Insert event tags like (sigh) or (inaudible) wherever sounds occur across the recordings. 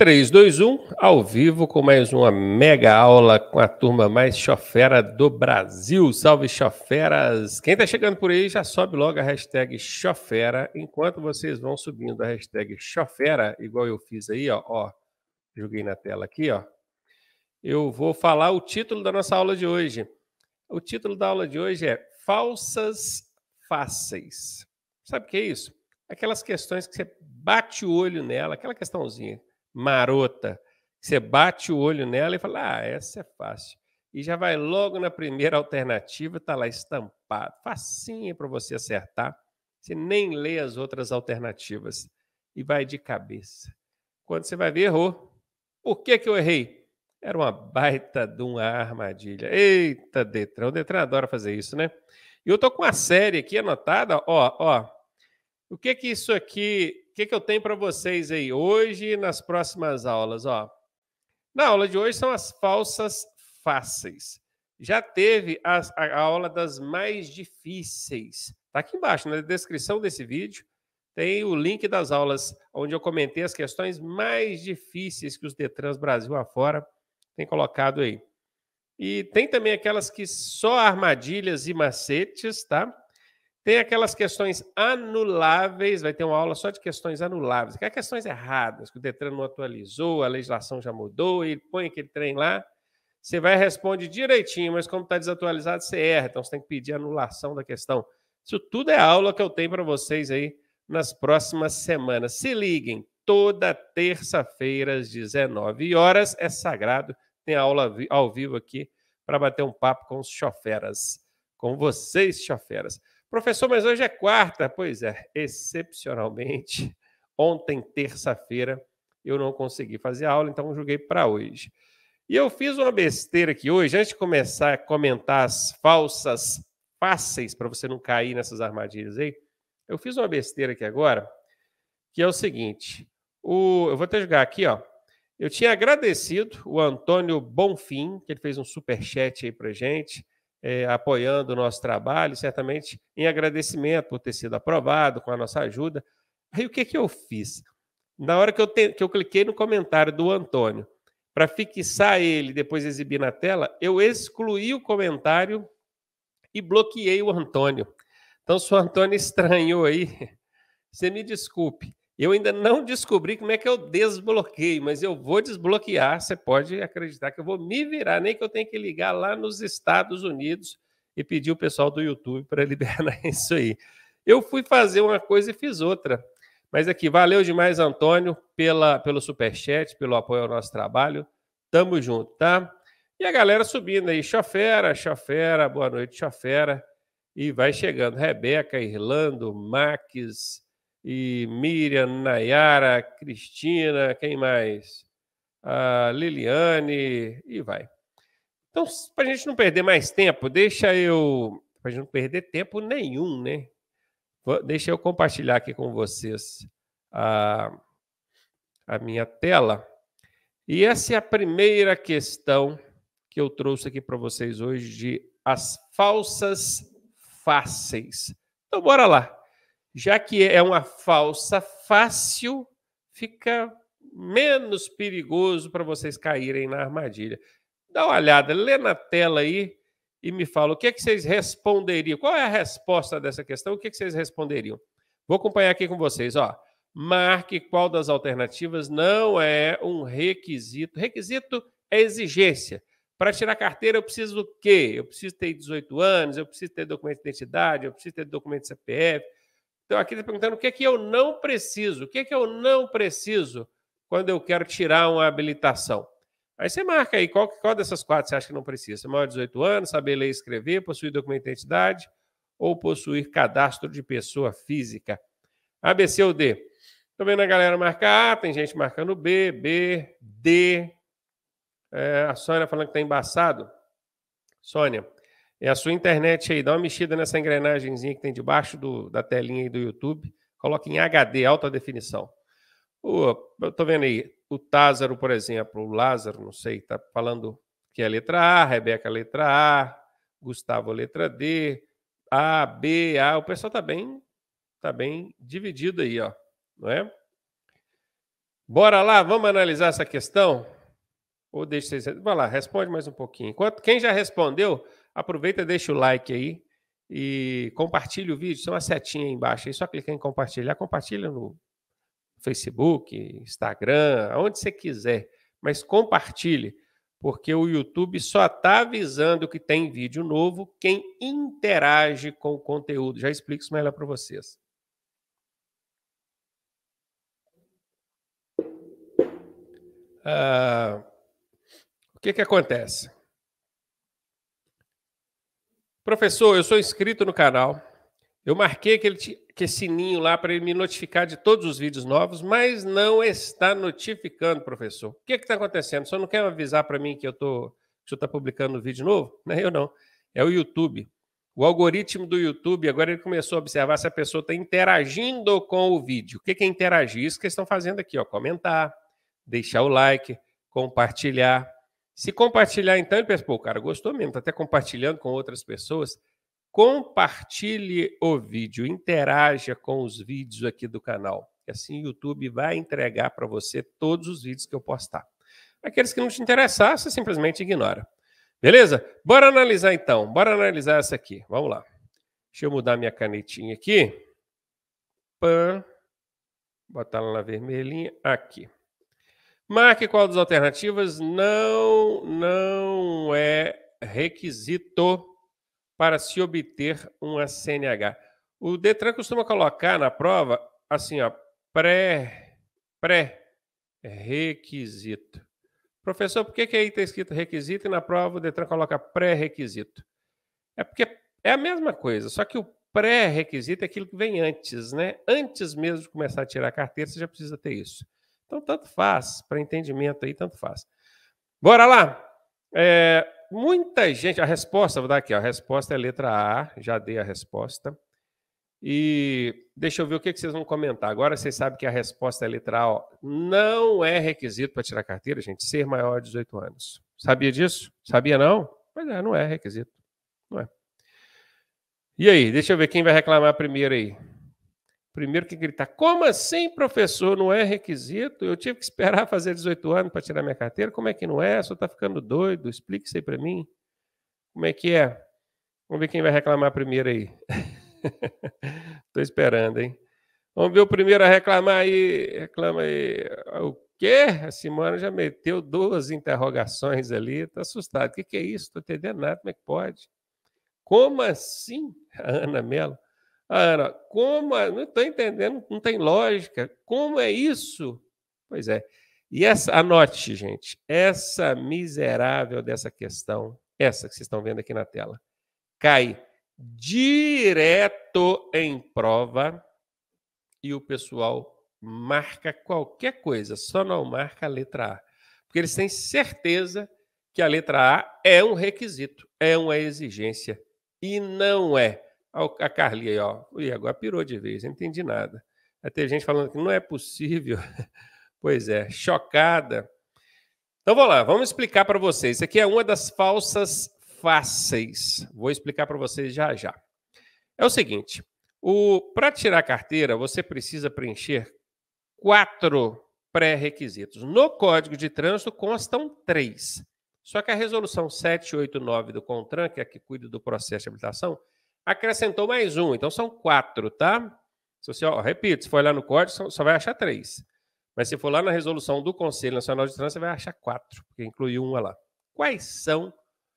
3, 2, 1, ao vivo com mais uma mega aula com a turma mais chofera do Brasil. Salve choferas! Quem está chegando por aí já sobe logo a hashtag chofera, enquanto vocês vão subindo a hashtag chofera, igual eu fiz aí, ó, ó, joguei na tela aqui, ó. Eu vou falar o título da nossa aula de hoje. O título da aula de hoje é Falsas Fáceis. Sabe o que é isso? Aquelas questões que você bate o olho nela, aquela questãozinha marota. Você bate o olho nela e fala: ah, essa é fácil. E já vai logo na primeira alternativa, está lá estampado, facinha para você acertar. Você nem lê as outras alternativas e vai de cabeça. Quando você vai ver, errou. Por que, que eu errei? Era uma baita de uma armadilha. Eita, Detran. O Detran adora fazer isso, né? E eu tô com uma série aqui anotada, ó, ó. O que que isso aqui que, que eu tenho para vocês aí hoje nas próximas aulas? Ó, na aula de hoje são as falsas fáceis. Já teve a, a aula das mais difíceis. Está aqui embaixo, na descrição desse vídeo, tem o link das aulas onde eu comentei as questões mais difíceis que os Detrans Brasil afora tem colocado aí. E tem também aquelas que só armadilhas e macetes, tá? Tem aquelas questões anuláveis, vai ter uma aula só de questões anuláveis, que é questões erradas, que o Detran não atualizou, a legislação já mudou, e põe aquele trem lá. Você vai responde direitinho, mas como está desatualizado, você erra. Então você tem que pedir anulação da questão. Isso tudo é aula que eu tenho para vocês aí nas próximas semanas. Se liguem, toda terça-feira às 19 horas é sagrado. Tem aula ao vivo aqui para bater um papo com os choferas, com vocês, choferas. Professor, mas hoje é quarta. Pois é, excepcionalmente, (laughs) ontem, terça-feira, eu não consegui fazer aula, então joguei para hoje. E eu fiz uma besteira aqui hoje, antes de começar a comentar as falsas fáceis, para você não cair nessas armadilhas aí, eu fiz uma besteira aqui agora, que é o seguinte: o, eu vou até jogar aqui, ó. Eu tinha agradecido o Antônio Bonfim, que ele fez um super chat aí pra gente é, apoiando o nosso trabalho, certamente em agradecimento por ter sido aprovado, com a nossa ajuda. Aí o que, que eu fiz? Na hora que eu, te, que eu cliquei no comentário do Antônio, para fixar ele depois exibir na tela, eu excluí o comentário e bloqueei o Antônio. Então, se o Antônio estranhou aí, (laughs) você me desculpe. Eu ainda não descobri como é que eu desbloqueio, mas eu vou desbloquear. Você pode acreditar que eu vou me virar, nem que eu tenha que ligar lá nos Estados Unidos e pedir o pessoal do YouTube para liberar (laughs) isso aí. Eu fui fazer uma coisa e fiz outra. Mas aqui, valeu demais, Antônio, pela, pelo superchat, pelo apoio ao nosso trabalho. Tamo junto, tá? E a galera subindo aí, Chofera, Chofera, boa noite, Chofera. E vai chegando Rebeca, Irlando, Max, e Miriam, Nayara, Cristina, quem mais? A Liliane e vai. Então, para a gente não perder mais tempo, deixa eu. Para a gente não perder tempo nenhum, né? Deixa eu compartilhar aqui com vocês a, a minha tela. E essa é a primeira questão que eu trouxe aqui para vocês hoje de as falsas fáceis. Então, bora lá já que é uma falsa fácil, fica menos perigoso para vocês caírem na armadilha. Dá uma olhada, lê na tela aí e me fala o que, é que vocês responderiam. Qual é a resposta dessa questão? O que, é que vocês responderiam? Vou acompanhar aqui com vocês. Ó, marque qual das alternativas não é um requisito. Requisito é exigência. Para tirar carteira, eu preciso do quê? Eu preciso ter 18 anos, eu preciso ter documento de identidade, eu preciso ter documento de CPF, então, aqui está perguntando o que é que eu não preciso, o que é que eu não preciso quando eu quero tirar uma habilitação. Aí você marca aí qual, qual dessas quatro você acha que não precisa. Maior de 18 anos, saber ler e escrever, possuir documento de identidade ou possuir cadastro de pessoa física. A, B, C ou D. Estou vendo a galera marcar A, tem gente marcando B, B, D. É, a Sônia falando que está embaçado. Sônia, é a sua internet aí, dá uma mexida nessa engrenagemzinha que tem debaixo do, da telinha aí do YouTube. Coloca em HD, alta definição. eu tô vendo aí, o Tázaro, por exemplo, o Lázaro, não sei, tá falando que é letra A, Rebeca letra A, Gustavo letra D, A, B, A. O pessoal tá bem, tá bem dividido aí, ó, não é? Bora lá, vamos analisar essa questão? Ou deixa vocês. Vai lá, responde mais um pouquinho. quem já respondeu, Aproveita, deixa o like aí e compartilha o vídeo. Tem uma setinha aí embaixo, aí só clica em compartilhar. Compartilha no Facebook, Instagram, aonde você quiser, mas compartilhe, porque o YouTube só está avisando que tem vídeo novo quem interage com o conteúdo. Já explico isso melhor para vocês. Uh, o que, que acontece? Professor, eu sou inscrito no canal. Eu marquei aquele, aquele sininho lá para ele me notificar de todos os vídeos novos, mas não está notificando, professor. O que está acontecendo? senhor não quer avisar para mim que eu tô, que está publicando vídeo novo? Não é eu não. É o YouTube. O algoritmo do YouTube, agora ele começou a observar se a pessoa está interagindo com o vídeo. O que é, que é interagir? Isso que eles estão fazendo aqui, ó. Comentar, deixar o like, compartilhar. Se compartilhar, então, ele pensa, pô, o cara gostou mesmo, tá até compartilhando com outras pessoas. Compartilhe o vídeo, interaja com os vídeos aqui do canal. E assim o YouTube vai entregar para você todos os vídeos que eu postar. Aqueles que não te interessar, você simplesmente ignora. Beleza? Bora analisar então. Bora analisar essa aqui. Vamos lá. Deixa eu mudar minha canetinha aqui. Pã. Botar ela na vermelhinha. Aqui. Marque qual das alternativas não, não é requisito para se obter uma CNH. O Detran costuma colocar na prova assim, ó, pré, pré requisito. Professor, por que, que aí está escrito requisito e na prova o Detran coloca pré-requisito? É porque é a mesma coisa, só que o pré-requisito é aquilo que vem antes, né? Antes mesmo de começar a tirar a carteira, você já precisa ter isso. Então, tanto faz. Para entendimento aí, tanto faz. Bora lá. É, muita gente. A resposta, vou dar aqui. Ó, a resposta é letra A. Já dei a resposta. E deixa eu ver o que, que vocês vão comentar. Agora vocês sabem que a resposta é letra A. Ó, não é requisito para tirar carteira, gente, ser maior de 18 anos. Sabia disso? Sabia não? Pois é, não é requisito. Não é. E aí, deixa eu ver quem vai reclamar primeiro aí. Primeiro que gritar: como assim, professor? Não é requisito? Eu tive que esperar (laughs) fazer 18 anos para tirar minha carteira? Como é que não é? Só está ficando doido? Explique isso aí para mim. Como é que é? Vamos ver quem vai reclamar primeiro aí. Estou (laughs) esperando, hein? Vamos ver o primeiro a reclamar aí. Reclama aí. O quê? A Simone já meteu duas interrogações ali. Está assustado. O que, é isso? Estou entendendo nada. Como é que pode? Como assim? (laughs) A Ana Mello. Ana, como é? não estou entendendo, não tem lógica. Como é isso? Pois é. E essa, anote, gente, essa miserável dessa questão, essa que vocês estão vendo aqui na tela, cai direto em prova e o pessoal marca qualquer coisa, só não marca a letra A. Porque eles têm certeza que a letra A é um requisito, é uma exigência. E não é a Carly aí, ó. Ui, agora pirou de vez, não entendi nada. Aí gente falando que não é possível. (laughs) pois é, chocada. Então vou lá, vamos explicar para vocês. Isso aqui é uma das falsas fáceis. Vou explicar para vocês já já. É o seguinte, o para tirar a carteira, você precisa preencher quatro pré-requisitos. No Código de Trânsito constam três. Só que a resolução 789 do CONTRAN, que é a que cuida do processo de habilitação, acrescentou mais um, então são quatro, tá? Se você, ó, repito, se for lá no código, só, só, vai achar três. Mas se for lá na resolução do Conselho Nacional de Trânsito, você vai achar quatro, porque incluiu uma lá. Quais são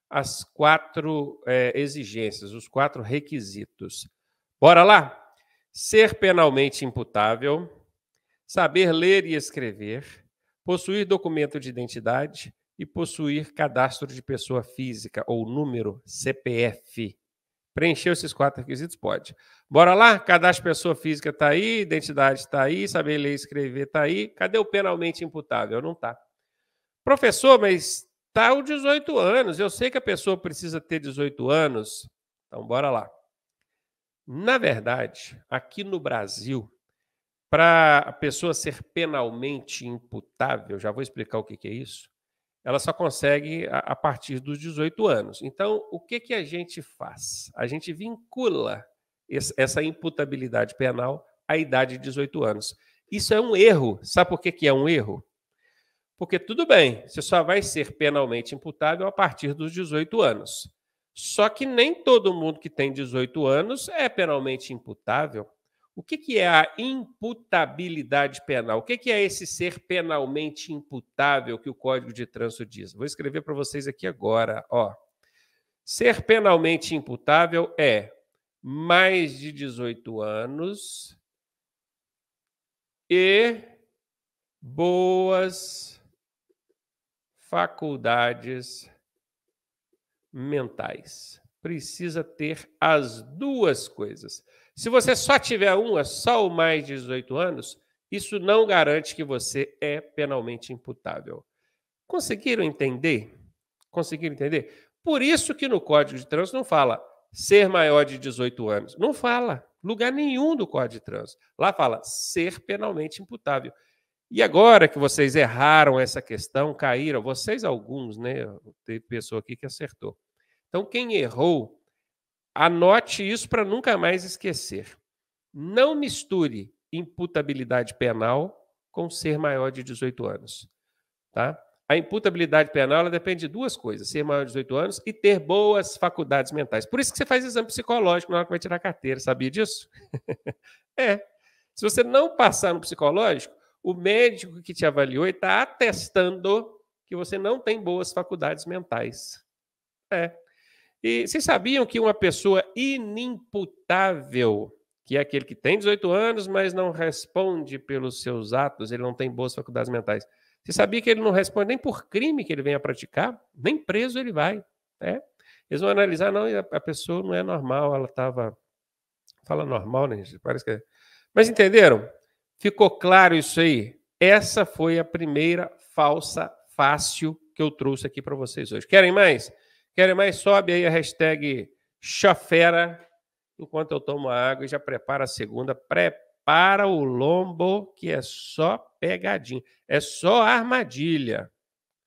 as quatro é, exigências, os quatro requisitos? Bora lá? Ser penalmente imputável, saber ler e escrever, possuir documento de identidade e possuir cadastro de pessoa física ou número CPF. Preencheu esses quatro requisitos? Pode. Bora lá? Cadastro pessoa física está aí, identidade está aí, saber ler e escrever está aí. Cadê o penalmente imputável? Não está. Professor, mas está o 18 anos. Eu sei que a pessoa precisa ter 18 anos. Então, bora lá. Na verdade, aqui no Brasil, para a pessoa ser penalmente imputável, já vou explicar o que, que é isso, ela só consegue a, a, partir dos 18 anos. Então, o que, que a gente faz? A gente vincula esse, essa imputabilidade penal à idade de 18 anos. Isso é um erro. Sabe por que, que é um erro? Porque tudo bem, você só vai ser penalmente imputável a partir dos 18 anos. Só que nem todo mundo que tem 18 anos é penalmente imputável. O que, que é a imputabilidade penal? O que, que é esse ser penalmente imputável que o Código de Trânsito diz? Vou escrever para vocês aqui agora. Ó. Ser penalmente imputável é mais de 18 anos e boas faculdades mentais. Precisa ter as duas coisas. Se você só tiver uma, é só o mais de 18 anos, isso não garante que você é penalmente imputável. Conseguiram entender? Conseguiram entender? Por isso que no Código de Trânsito não fala ser maior de 18 anos. Não fala. Lugar nenhum do Código de Trânsito. Lá fala ser penalmente imputável. E agora que vocês erraram essa questão, caíram, vocês alguns, né? Teve pessoa aqui que acertou. Então, quem errou Anote isso para nunca mais esquecer. Não misture imputabilidade penal com ser maior de 18 anos. Tá? A imputabilidade penal depende de duas coisas: ser maior de 18 anos e ter boas faculdades mentais. Por isso que você faz exame psicológico na hora que vai tirar carteira, sabia disso? (laughs) é. Se você não passar no psicológico, o médico que te avaliou está atestando que você não tem boas faculdades mentais. É. E vocês sabiam que uma pessoa inimputável, que é aquele que tem 18 anos, mas não responde pelos seus atos, ele não tem boas faculdades mentais. Você sabia que ele não responde nem por crime que ele venha praticar, nem preso ele vai. Né? Eles vão analisar, não, a pessoa não é normal, ela estava. Fala normal, né, gente? Parece que é. Mas entenderam? Ficou claro isso aí? Essa foi a primeira falsa fácil que eu trouxe aqui para vocês hoje. Querem mais? Querem mais? Sobe aí a hashtag Chafera, enquanto eu tomo água e já prepara a segunda. Prepara o lombo, que é só pegadinha, é só armadilha.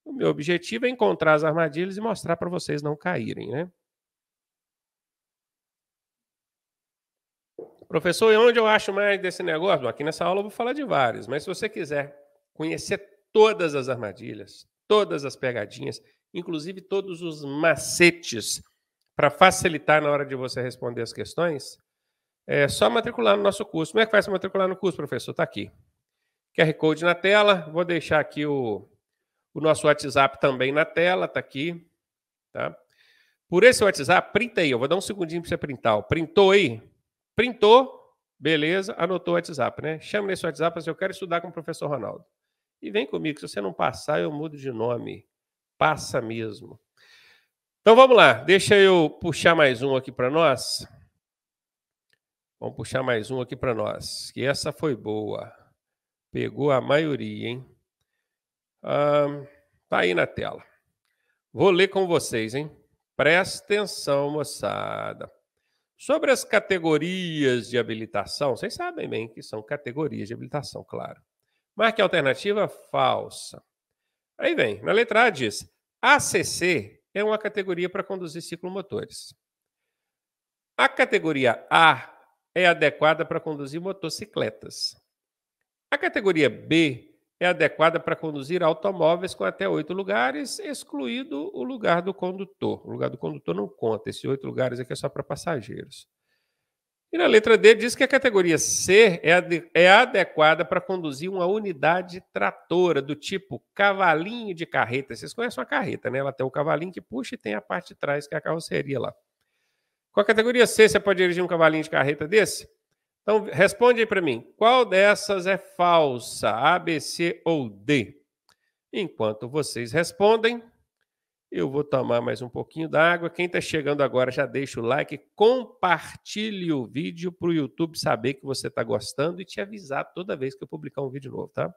O meu objetivo é encontrar as armadilhas e mostrar para vocês não caírem, né? Professor, e onde eu acho mais desse negócio? Bom, aqui nessa aula eu vou falar de vários, mas se você quiser conhecer todas as armadilhas, todas as pegadinhas inclusive todos os macetes para facilitar na hora de você responder as questões, é só matricular no nosso curso. Como é que faz para matricular no curso, professor? Está aqui. QR Code na tela. Vou deixar aqui o, o nosso WhatsApp também na tela. Está aqui. Tá? Por esse WhatsApp, printa aí. Eu vou dar um segundinho para você printar. Ó. Printou aí? Printou? Beleza. Anotou o WhatsApp, né? Chama nesse WhatsApp e assim, eu quero estudar com o professor Ronaldo. E vem comigo. Se você não passar, eu mudo de nome passa mesmo. Então vamos lá, deixa eu puxar mais um aqui para nós. Vamos puxar mais um aqui para nós, que essa foi boa. Pegou a maioria, hein? Ah, tá aí na tela. Vou ler com vocês, hein? Presta atenção, moçada. Sobre as categorias de habilitação, vocês sabem bem que são categorias de habilitação, claro. Marque a alternativa falsa. Aí vem, na letra A diz: ACC é uma categoria para conduzir ciclomotores. A categoria A é adequada para conduzir motocicletas. A categoria B é adequada para conduzir automóveis com até oito lugares, excluído o lugar do condutor. O lugar do condutor não conta, esses oito lugares aqui é só para passageiros. E na letra D diz que a categoria C é, ad é adequada para conduzir uma unidade tratora do tipo cavalinho de carreta. Vocês conhecem uma carreta, né? Ela tem o cavalinho que puxa e tem a parte de trás, que é a carroceria lá. Com a categoria C, você pode dirigir um cavalinho de carreta desse? Então, responde aí para mim. Qual dessas é falsa? A, B, C ou D? Enquanto vocês respondem, eu vou tomar mais um pouquinho d'água. Quem está chegando agora, já deixa o like, compartilhe o vídeo para o YouTube saber que você está gostando e te avisar toda vez que eu publicar um vídeo novo, tá?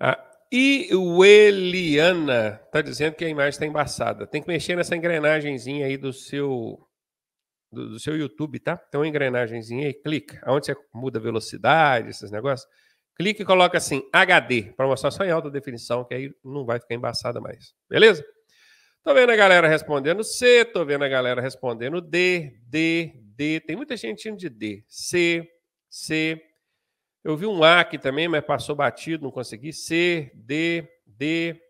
A ah, Iueliana está dizendo que a imagem está embaçada. Tem que mexer nessa engrenagemzinha aí do seu do, do seu YouTube, tá? Tem uma engrenagemzinha aí, clica. Aonde você muda a velocidade, esses negócios Clique e coloca assim, HD, para mostrar só em alta definição, que aí não vai ficar embaçada mais. Beleza? Tô vendo a galera respondendo C, tô vendo a galera respondendo D, D, D. Tem muita gente indo de D. C, C. Eu vi um A aqui também, mas passou batido, não consegui. C, D, D.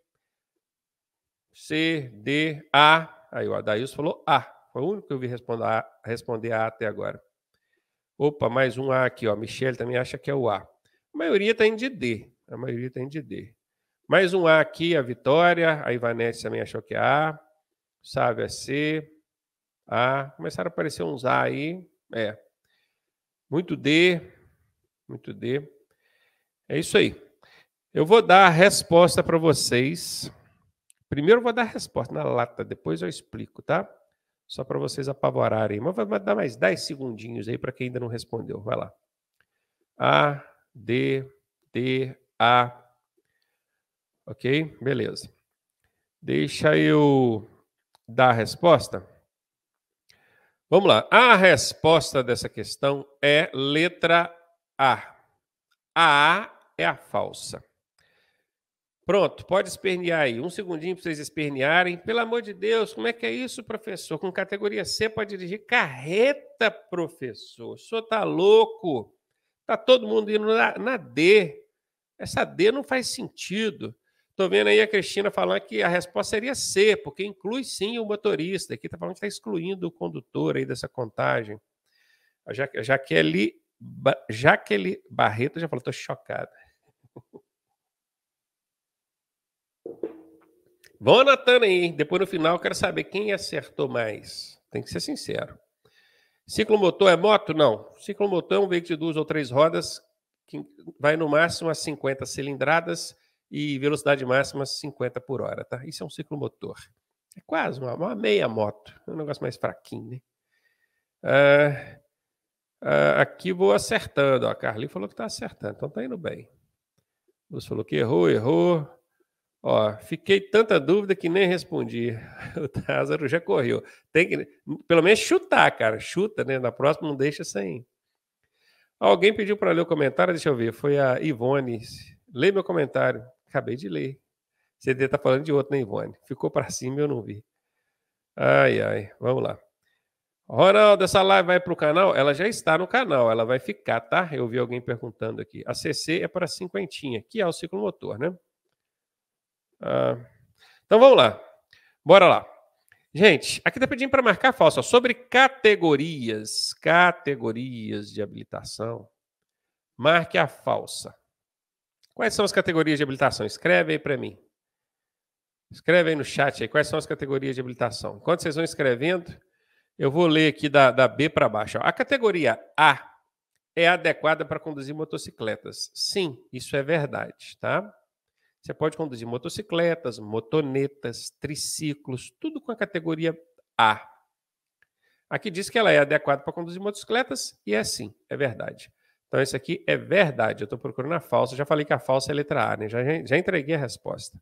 C, D, A. Aí o Adailson falou A. Foi o único que eu vi responder a, responder a até agora. Opa, mais um A aqui, ó. Michele também acha que é o A. A maioria está de D. A maioria está de D. Mais um A aqui, a Vitória. A Ivanete também achou que é A. sabe é C. A. Começaram a aparecer uns A aí. É. Muito D. Muito D. É isso aí. Eu vou dar a resposta para vocês. Primeiro eu vou dar a resposta na lata, depois eu explico, tá? Só para vocês apavorarem. Mas vai dar mais 10 segundinhos aí para quem ainda não respondeu. Vai lá. A, D, D, A. Ok? Beleza. Deixa eu dar a resposta. Vamos lá. A resposta dessa questão é letra A. A, é a falsa. Pronto, pode espernear aí. Um segundinho para vocês espernearem. Pelo amor de Deus, como é que é isso, professor? Com categoria C pode dirigir carreta, professor. O senhor está louco? Está todo mundo indo na, na, D. Essa D não faz sentido. Estou vendo aí a Cristina falando que a resposta seria C, porque inclui sim o motorista. Aqui está falando que está excluindo o condutor aí dessa contagem. A ja Jaqueline, ba Jaqueline Barreto já falou, estou chocada. (laughs) Vão anotando aí, depois no final eu quero saber quem acertou mais. Tem que ser sincero. Ciclomotor é moto? Não. Ciclomotor é um veículo de duas ou três rodas que vai no máximo a 50 cilindradas e velocidade máxima 50 por hora, tá? Isso é um ciclomotor. É quase uma, uma meia moto. É um negócio mais fraquinho, né? Ah, ah, aqui vou acertando. A Carly falou que tá acertando, então tá indo bem. Você falou que errou, errou. Ó, fiquei tanta dúvida que nem respondi. (laughs) O Tázaro já correu. Tem que, pelo menos, chutar, cara. Chuta, né? Na próxima não deixa sem. Alguém pediu para ler o comentário, deixa eu ver. Foi a Ivone. Lê meu comentário. Acabei de ler. Você estar tá falando de outro, né, Ivone? Ficou para cima e eu não vi. Ai, ai. Vamos lá. Ronaldo, essa live vai para o canal? Ela já está no canal, ela vai ficar, tá? Eu vi alguém perguntando aqui. A CC é para cinquentinha, que é o ciclo motor, né? Uh, então vamos lá. Bora lá. Gente, aqui está pedindo para marcar falso. sobre categorias, categorias de habilitação, marque a falsa. Quais são as categorias de habilitação? Escreve aí para mim. Escreve aí no chat aí quais são as categorias de habilitação. Enquanto vocês vão escrevendo, eu vou ler aqui da, da B para baixo. A categoria A é adequada para conduzir motocicletas. Sim, isso é verdade, tá? Você pode conduzir motocicletas, motonetas, triciclos, tudo com a categoria A. Aqui diz que ela é adequada para conduzir motocicletas e é sim, é verdade. Então, isso aqui é verdade. Eu estou procurando a falsa. Já falei que a falsa é a letra A, né? Já, já entreguei a resposta.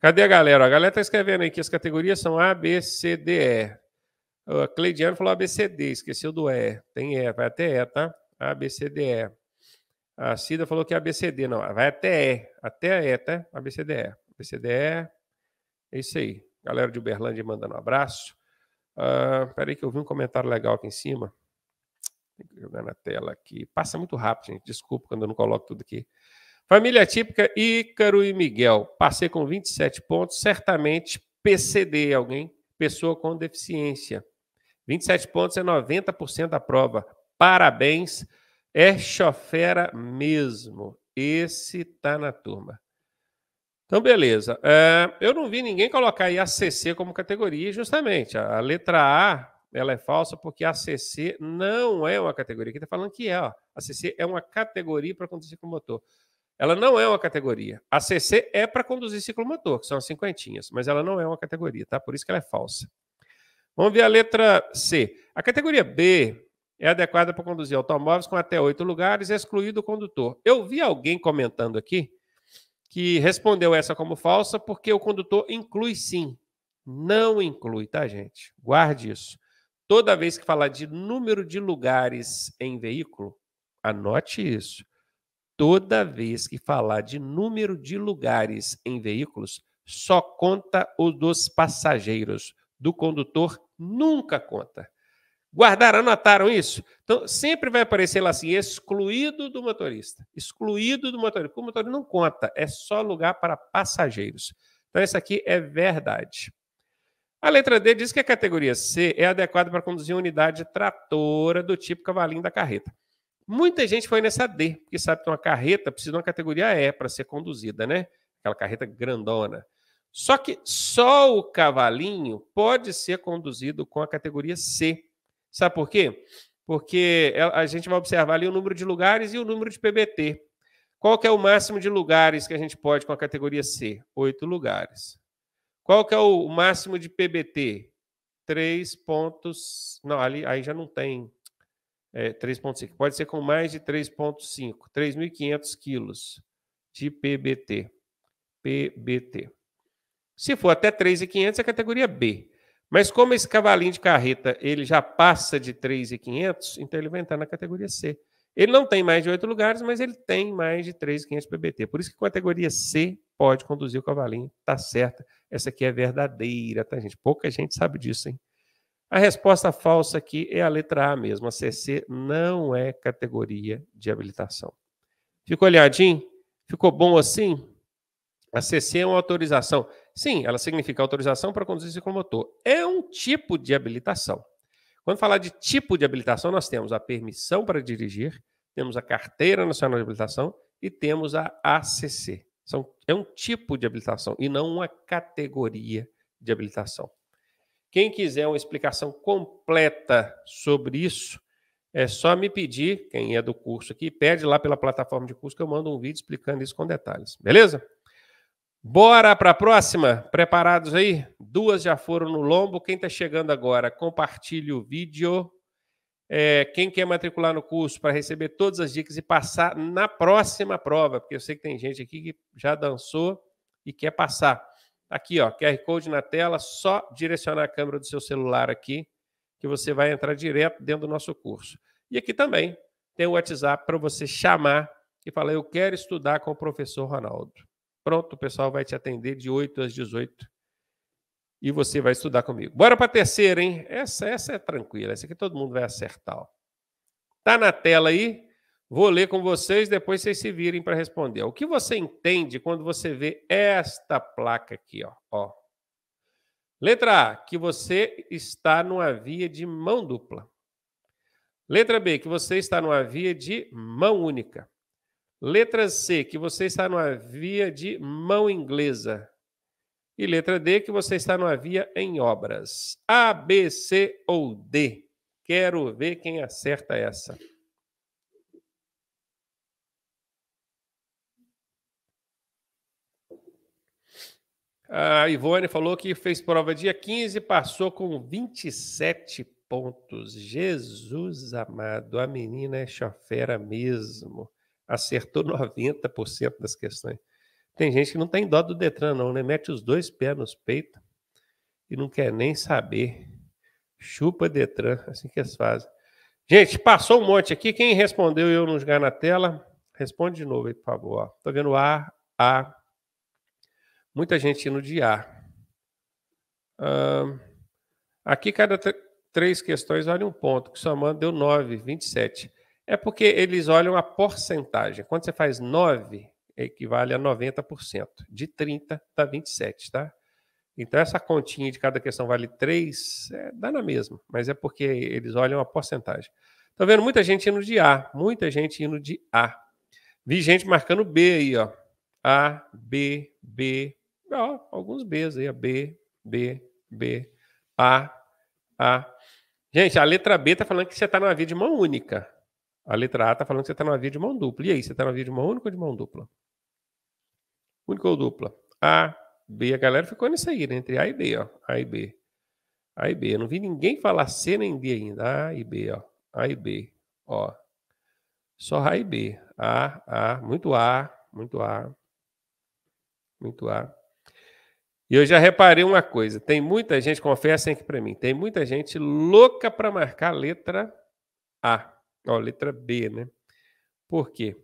Cadê a galera? A galera está escrevendo aí que as categorias são A, B, C, D, E. A Cleidiano falou A, B, C, D, esqueceu do E. Tem E, vai até E, tá? A, B, C, D, E. A Cida falou que é ABCD, não. Vai até E. Até E, tá? ABCDE. ABCDE. É isso aí. Galera de Uberlândia mandando um abraço. Uh, peraí que eu vi um comentário legal aqui em cima. Tem que jogar na tela aqui. Passa muito rápido, gente. Desculpa quando eu não coloco tudo aqui. Família típica Ícaro e Miguel. Passei com 27 pontos, certamente PCD, alguém, pessoa com deficiência. 27 pontos é 90% da prova. Parabéns é chofera mesmo. Esse tá na turma. Então, beleza. É, eu não vi ninguém colocar aí ACC como categoria, justamente. A, a letra A ela é falsa porque ACC não é uma categoria. Aqui está falando que é. Ó. ACC é uma categoria para conduzir com motor. Ela não é uma categoria. A CC é para conduzir ciclomotor, que são as cinquentinhas, mas ela não é uma categoria, tá? Por isso que ela é falsa. Vamos ver a letra C. A categoria B é adequada para conduzir automóveis com até oito lugares, excluído o condutor. Eu vi alguém comentando aqui que respondeu essa como falsa porque o condutor inclui sim. Não inclui, tá, gente? Guarde isso. Toda vez que falar de número de lugares em veículo, anote isso. Toda vez que falar de número de lugares em veículos, só conta o dos passageiros. Do condutor, nunca conta. Guardaram, anotaram isso? Então, sempre vai aparecer lá assim, excluído do motorista. Excluído do motorista. Porque o motorista não conta, é só lugar para passageiros. Então, isso aqui é verdade. A letra D diz que a categoria C é adequada para conduzir unidade tratora do tipo cavalinho da carreta. Muita gente foi nessa D, porque sabe que uma carreta precisa de uma categoria E para ser conduzida, né? Aquela carreta grandona. Só que só o cavalinho pode ser conduzido com a categoria C. Sabe por quê? Porque é, a gente vai observar ali o número de lugares e o número de PBT. Qual que é o máximo de lugares que a gente pode com a categoria C? Oito lugares. Qual que é o máximo de PBT? Três pontos... Não, ali, aí já não tem é, 3,5. Pode ser com mais de 3,5. 3.500 quilos de PBT. PBT. Se for até 3.500, é a categoria B. Mas como esse cavalinho de carreta ele já passa de 3,500, então ele vai entrar na categoria C. Ele não tem mais de oito lugares, mas ele tem mais de 3,500 PBT. Por isso que a categoria C pode conduzir o cavalinho, tá certa. Essa aqui é verdadeira, tá, gente? Pouca gente sabe disso, hein? A resposta falsa aqui é a letra A mesmo. A CC não é categoria de habilitação. Ficou olhadinho? Ficou bom assim? A CC é uma autorização. Sim, ela significa autorização para conduzir ciclomotor. É um tipo de habilitação. Quando falar de tipo de habilitação, nós temos a permissão para dirigir, temos a Carteira Nacional de Habilitação e temos a ACC. São, é um tipo de habilitação e não uma categoria de habilitação. Quem quiser uma explicação completa sobre isso, é só me pedir, quem é do curso aqui, pede lá pela plataforma de curso que eu mando um vídeo explicando isso com detalhes. Beleza? Bora para a próxima? Preparados aí? Duas já foram no lombo. Quem está chegando agora, compartilhe o vídeo. É, quem quer matricular no curso para receber todas as dicas e passar na próxima prova, porque eu sei que tem gente aqui que já dançou e quer passar. Tá aqui, ó, QR Code na tela, só direcionar a câmera do seu celular aqui, que você vai entrar direto dentro do nosso curso. E aqui também tem o WhatsApp para você chamar e falar: Eu quero estudar com o professor Ronaldo. Pronto, o pessoal vai te atender de 8 às 18 e você vai estudar comigo. Bora para a terceira, hein? Essa, essa é tranquila, essa aqui todo mundo vai acertar. Ó. Tá na tela aí? Vou ler com vocês, depois vocês se virem para responder. O que você entende quando você vê esta placa aqui, ó? ó. Letra A, que você está numa via de mão dupla. Letra B, que você está numa via de mão única. Letra C, que você está numa via de mão inglesa. E letra D, que você está numa via em obras. A, B, C ou D? Quero ver quem acerta essa. A Ivone falou que fez prova dia 15 passou com 27 pontos. Jesus amado, a menina é chofera mesmo acertou 90% (laughs) das questões. Tem gente que não tem tá dó do Detran, não, né? Mete os dois pés nos peitos e não quer nem saber. Chupa Detran, assim que eles fazem. Gente, passou um monte aqui. Quem respondeu eu não jogar na tela, responde de novo aí, por favor. Tô vendo A, A. Muita gente indo de A. aqui, cada três questões vale um ponto, que somando deu 9, 27. É porque eles olham a porcentagem. Quando você faz 9, equivale a 90%. De 30 dá 27, tá? Então essa continha de cada questão vale 3, é, dá na mesma, mas é porque eles olham a porcentagem. Tá vendo muita gente indo de A, muita gente indo de A. Vi gente marcando B aí, ó. A, B, B. Ó, alguns Bs aí, ó. B, B, B, A, A. Gente, a letra B tá falando que você tá numa via de mão única. A letra A está falando que você está numa via de mão dupla. E aí, você está numa via de mão única ou de mão dupla? Única ou dupla? A, B, a galera ficou nisso aí, né? Entre A e B, ó. A e B. A e B. Eu não vi ninguém falar C nem D ainda. A e B, ó. A e B, ó. Só A e B. A, A, muito A, muito A. Muito A. E eu já reparei uma coisa, tem muita gente, confessem aqui para mim, tem muita gente louca para marcar a letra A. Ó, letra B, né? Por quê?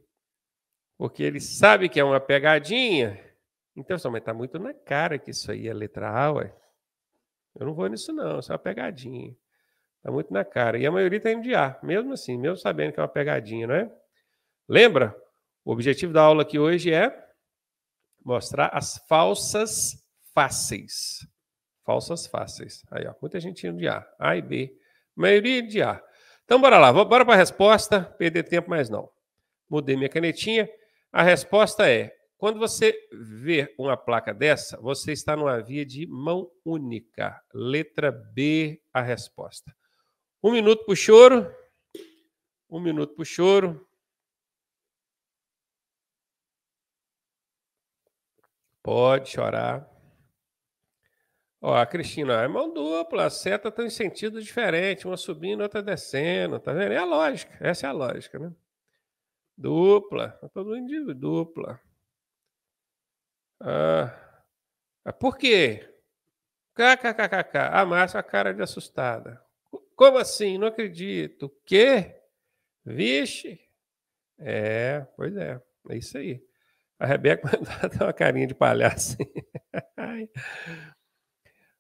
Porque ele sabe que é uma pegadinha. Então, só, mas tá muito na cara que isso aí é letra A, ué. Eu não vou nisso, não, isso é uma pegadinha. Tá muito na cara. E a maioria tá indo de A, mesmo assim, mesmo sabendo que é uma pegadinha, não é? Lembra? O objetivo da aula aqui hoje é mostrar as falsas fáceis. Falsas fáceis. Aí, ó, muita gente indo de A, A e B. A maioria de A. Então, bora lá, bora para a resposta, perder tempo mais não. Mudei minha canetinha. A resposta é: quando você vê uma placa dessa, você está numa via de mão única. Letra B, a resposta. Um minuto para o choro. Um minuto para o choro. Pode chorar. Ó, a Cristina, ah, é mão dupla, a seta tem tá sentido diferente, uma subindo, outra descendo, tá vendo? É a lógica, essa é a lógica, né? Dupla, tá todo mundo diz dupla. Ah, ah, por quê? KKKKK, a Márcia é a cara de assustada. Como assim? Não acredito. Quê? Vixe! É, pois é, é isso aí. A Rebeca mandou (laughs) uma carinha de palhaço. (laughs)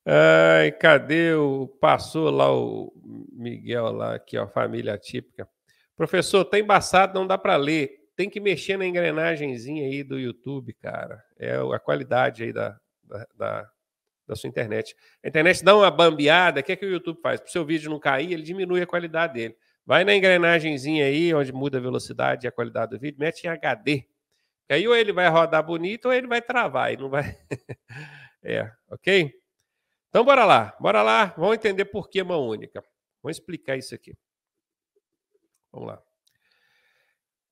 Ai, cadê o. Passou lá o Miguel, lá, aqui, ó, família típica. Professor, tá embaçado, não dá para ler. Tem que mexer na engrenagemzinha aí do YouTube, cara. É a qualidade aí da, da, da, da sua internet. A internet dá uma bambeada, o que é que o YouTube faz? Para o seu vídeo não cair, ele diminui a qualidade dele. Vai na engrenagemzinha aí, onde muda a velocidade e a qualidade do vídeo, mete em HD. aí ou ele vai rodar bonito ou ele vai travar e não vai. (laughs) é, ok? Então, bora lá, bora lá, vamos entender por que mão única. Vamos explicar isso aqui. Vamos lá.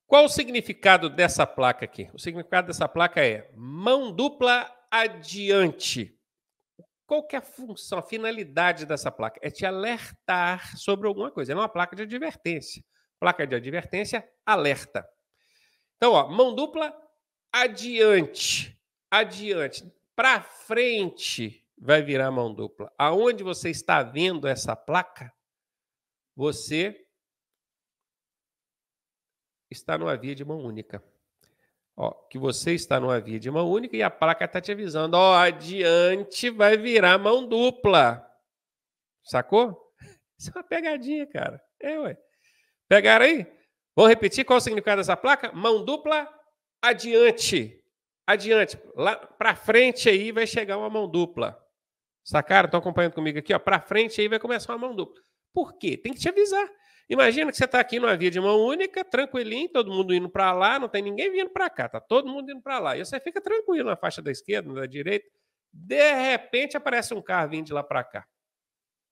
Qual o significado dessa placa aqui? O significado dessa placa é mão dupla adiante. Qual que é a função, a finalidade dessa placa? É te alertar sobre alguma coisa. é uma placa de advertência. Placa de advertência, alerta. Então, ó, mão dupla adiante. Adiante. Para frente vai virar mão dupla. Aonde você está vendo essa placa, você está numa via de mão única. Ó, que você está numa via de mão única e a placa está te avisando, ó, adiante vai virar mão dupla. Sacou? Isso é uma pegadinha, cara. É, ué. Pegaram aí? Vamos repetir qual o significado dessa placa? Mão dupla, adiante. Adiante. Lá para frente aí vai chegar uma mão dupla. Sacaram? Estão acompanhando comigo aqui, ó. Para frente aí vai começar uma mão dupla. Por quê? Tem que te avisar. Imagina que você está aqui numa via de mão única, tranquilinho, todo mundo indo para lá, não tem ninguém vindo para cá, tá todo mundo indo para lá. E você fica tranquilo na faixa da esquerda, da direita. De repente aparece um carro vindo de lá para cá.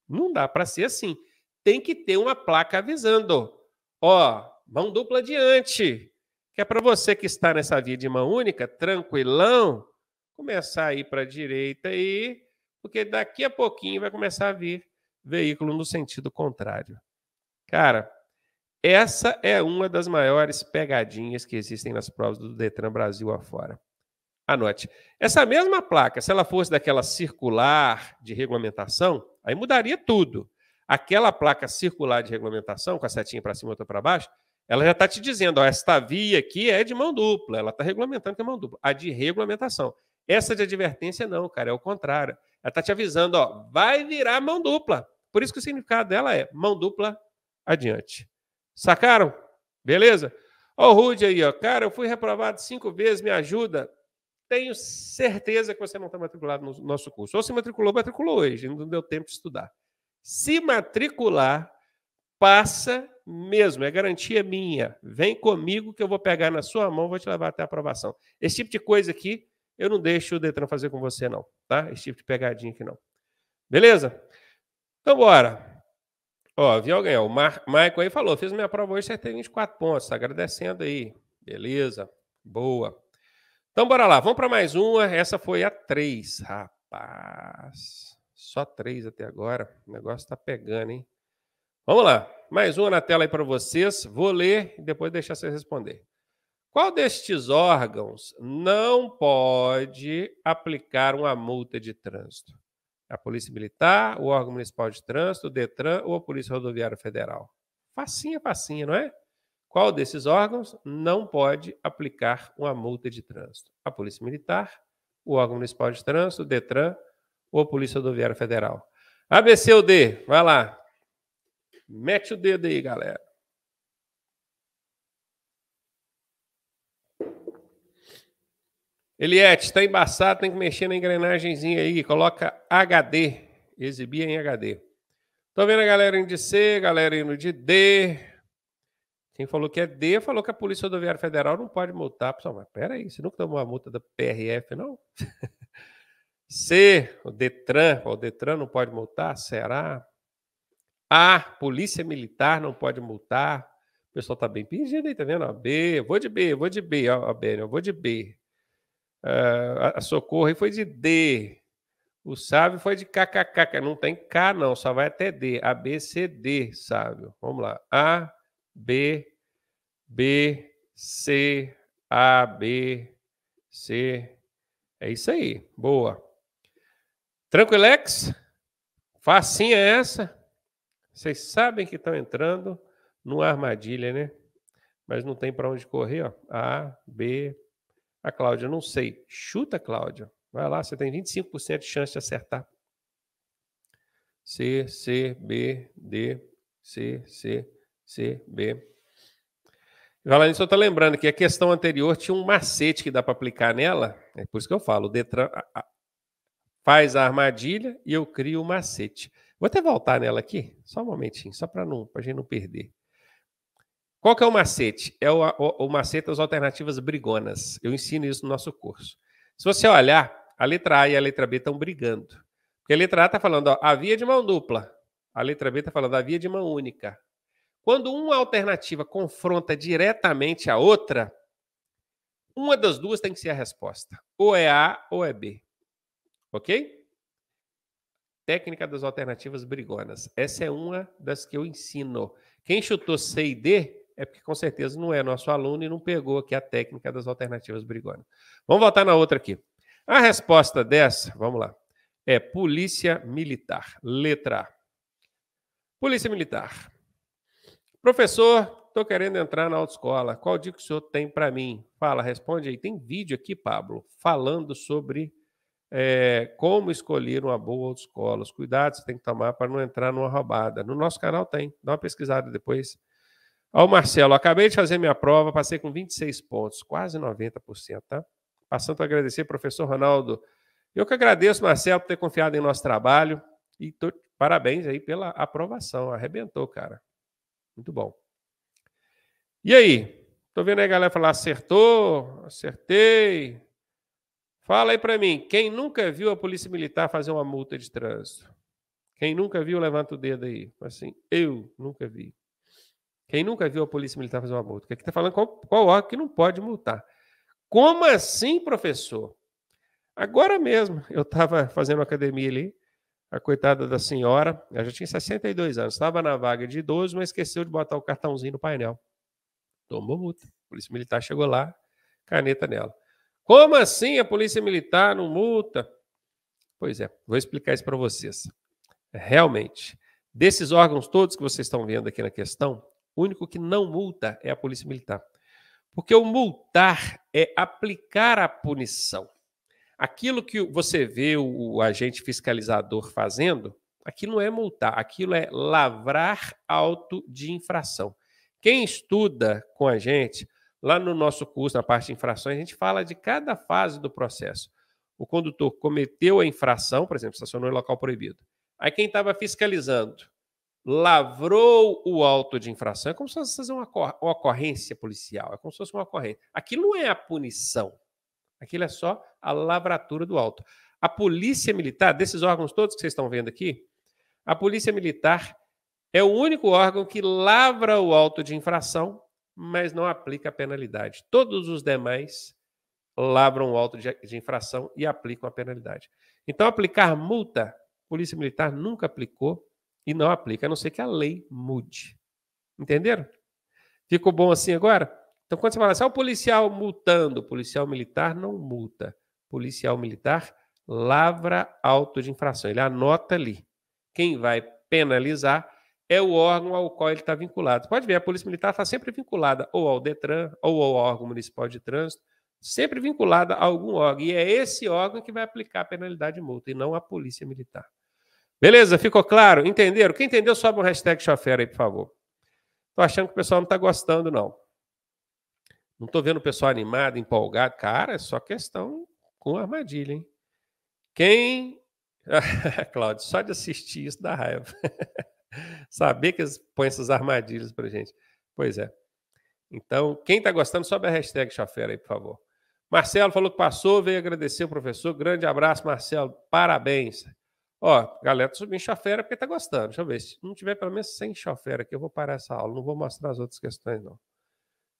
Não dá para ser assim. Tem que ter uma placa avisando. Ó, mão dupla adiante. Que é para você que está nessa via de mão única, tranquilão, começar a ir para a direita e porque daqui a pouquinho vai começar a vir veículo no sentido contrário. Cara, essa é uma das maiores pegadinhas que existem nas provas do Detran Brasil afora. Anote. Essa mesma placa, se ela fosse daquela circular de regulamentação, aí mudaria tudo. Aquela placa circular de regulamentação, com a setinha para cima e outra para baixo, ela já está te dizendo, ó, esta via aqui é de mão dupla, ela está regulamentando que é mão dupla. A de regulamentação. Essa de advertência não, cara, é o contrário. Ela está te avisando, ó, vai virar mão dupla. Por isso que o significado dela é mão dupla adiante. Sacaram? Beleza? Ó, o Rude aí, ó. Cara, eu fui reprovado cinco vezes, me ajuda. Tenho certeza que você não está matriculado no nosso curso. Ou se matriculou, matriculou hoje, não deu tempo de estudar. Se matricular, passa mesmo, é garantia minha. Vem comigo que eu vou pegar na sua mão, vou te levar até a aprovação. Esse tipo de coisa aqui eu não deixo o Detran fazer com você, não, tá? Esse tipo de pegadinha aqui não. Beleza? Então, bora. Ó, vi alguém? O Mar Maico aí falou: fiz minha prova hoje, acertei 24 pontos. Tá agradecendo aí. Beleza? Boa. Então, bora lá. Vamos para mais uma. Essa foi a 3. Rapaz, só 3 até agora. O negócio tá pegando, hein? Vamos lá. Mais uma na tela aí para vocês. Vou ler e depois deixar vocês responder. Qual destes órgãos não pode aplicar uma multa de trânsito? É a Polícia Militar, o órgão municipal de trânsito, o Detran ou a Polícia Rodoviária Federal? Facinha, facinha, não é? Qual desses órgãos não pode aplicar uma multa de trânsito? A Polícia Militar, o órgão municipal de trânsito, o Detran ou a Polícia Rodoviária Federal? ABC ou D? Vai lá. Mete o dedo aí, galera. Eliette, está embaçado, tem que mexer na engrenagemzinha aí. Coloca HD, exibir em HD. Tô vendo a galera indo de C, galera indo de D. Quem falou que é D, falou que a Polícia Rodoviária Federal não pode multar. Pessoal, mas peraí, você nunca tomou uma multa da PRF, não? (laughs) C, o Detran, o Detran não pode multar, será? A, Polícia Militar não pode multar. O pessoal tá bem pedindo aí, tá vendo? Ó, B, vou de B, vou de B, ó, ó B, eu vou de B. Uh, a Socorro foi de D. O Sábio foi de KKK. Não tem K, não. Só vai até D. A, B, C, D, Sábio. Vamos lá. A, B, B, C, A, B, C. É isso aí. Boa. Tranquilex? Facinha é essa. Vocês sabem que estão entrando numa armadilha, né? Mas não tem para onde correr, ó. A, B, C. A Cláudia, não sei. Chuta, Cláudia. Vai lá, você tem 25% de chance de acertar. C, C, B, D, C, C, C, B. Valane só estou lembrando que a questão anterior tinha um macete que dá para aplicar nela. É por isso que eu falo, o Detran faz a armadilha e eu crio o macete. Vou até voltar nela aqui, só um momentinho, só para a gente não perder. Qual que é o macete? É o, o, o macete das alternativas brigonas. Eu ensino isso no nosso curso. Se você olhar, a letra A e a letra B estão brigando. Porque a letra A está falando ó, a via de mão dupla. A letra B está falando a via de mão única. Quando uma alternativa confronta diretamente a outra, uma das duas tem que ser a resposta. Ou é A ou é B. Ok? Técnica das alternativas brigonas. Essa é uma das que eu ensino. Quem chutou C e D é porque com certeza não é nosso aluno e não pegou aqui a técnica das alternativas brigônicas. Vamos voltar na outra aqui. A resposta dessa, vamos lá, é polícia militar. Letra A. Polícia militar. Professor, estou querendo entrar na autoescola. Qual dica que o senhor tem para mim? Fala, responde aí. Tem vídeo aqui, Pablo, falando sobre é, como escolher uma boa autoescola, os cuidados que você tem que tomar para não entrar numa roubada. No nosso canal tem. Dá uma pesquisada depois. Ó, o Marcelo, acabei de fazer minha prova, passei com 26 pontos, quase 90%, tá? Passando a agradecer, professor Ronaldo. Eu que agradeço, Marcelo, por ter confiado em nosso trabalho e tô... parabéns aí pela aprovação. Arrebentou, cara. Muito bom. E aí? Tô vendo aí a galera falar: acertou, acertei. Fala aí para mim, quem nunca viu a polícia militar fazer uma multa de trânsito? Quem nunca viu, levanta o dedo aí. Assim, eu nunca vi. Quem nunca viu a polícia militar fazer um aborto? aqui está falando qual, qual órgão que não pode multar. Como assim, professor? Agora mesmo, (laughs) eu estava fazendo academia ali, a coitada da senhora, ela já tinha 62 anos, estava na vaga de idoso, mas esqueceu de botar o cartãozinho no painel. Tomou multa. A polícia militar chegou lá, caneta nela. Como assim a polícia militar não multa? Pois é, vou explicar isso para vocês. Realmente, desses órgãos todos que vocês estão vendo aqui na questão, o único que não multa é a Polícia Militar. Porque o multar é aplicar a punição. Aquilo que você vê o agente fiscalizador fazendo, aquilo não é multar, aquilo é lavrar auto de infração. Quem estuda com a gente, lá no nosso curso, na parte de infrações, a gente fala de cada fase do processo. O condutor cometeu a infração, por exemplo, estacionou em local proibido. Aí quem estava fiscalizando lavrou o auto de infração. É como se fosse fazer uma, uma ocorrência policial, é como se fosse uma ocorrência. Aquilo não é a punição, aquilo é só a lavratura do auto. A polícia militar, desses órgãos todos que vocês estão vendo aqui, a polícia militar é o único órgão que lavra o auto de infração, mas não aplica a penalidade. Todos os demais lavram o auto de infração e aplicam a penalidade. Então, aplicar multa, a polícia militar nunca aplicou e não aplica, a não ser que a lei mude. Entenderam? Ficou bom assim agora? Então, quando você fala assim, ah, o policial multando, o policial militar não multa. policial militar lavra auto de infração, ele anota ali. Quem vai penalizar é o órgão ao qual ele está vinculado. pode ver, a Polícia Militar está sempre vinculada ou ao DETRAN, ou ao órgão municipal de trânsito, sempre vinculada a algum órgão. E é esse órgão que vai aplicar a penalidade de multa, e não a Polícia Militar. Beleza? Ficou claro? Entenderam? Quem entendeu, sobe um hashtag chofera aí, por favor. Tô achando que o pessoal não tá gostando, não. Não tô vendo o pessoal animado, empolgado. Cara, é só questão com armadilha, hein? Quem. (laughs) Cláudio, só de assistir isso dá raiva. (laughs) Saber que eles põem essas armadilhas pra gente. Pois é. Então, quem tá gostando, sobe a hashtag chofera aí, por favor. Marcelo falou que passou, veio agradecer o professor. Grande abraço, Marcelo. Parabéns. Ó, galera, subindo chofera porque tá gostando. Deixa eu ver. Se não tiver pelo menos 100 chofera aqui, eu vou parar essa aula. Não vou mostrar as outras questões, não.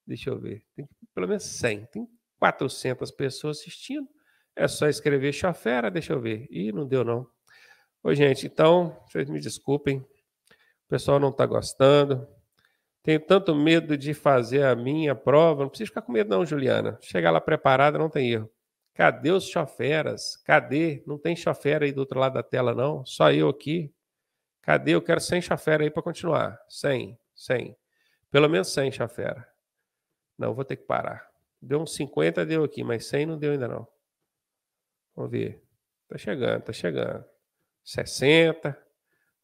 Deixa eu ver. Tem pelo menos 100. Tem 400 pessoas assistindo. É só escrever chofera. Deixa eu ver. Ih, não deu, não. Oi, gente. Então, vocês me desculpem. O pessoal não tá gostando. Tenho tanto medo de fazer a minha prova. Não precisa ficar com medo, não, Juliana. Chegar lá preparada, não tem erro. Cadê os choferas? Cadê? Não tem chofer aí do outro lado da tela, não? Só eu aqui? Cadê? Eu quero 100 chofer aí para continuar. 100, 100. Pelo menos 100 chofer. Não, vou ter que parar. Deu uns 50, deu aqui, mas 100 não deu ainda não. Vamos ver. Tá chegando, tá chegando. 60.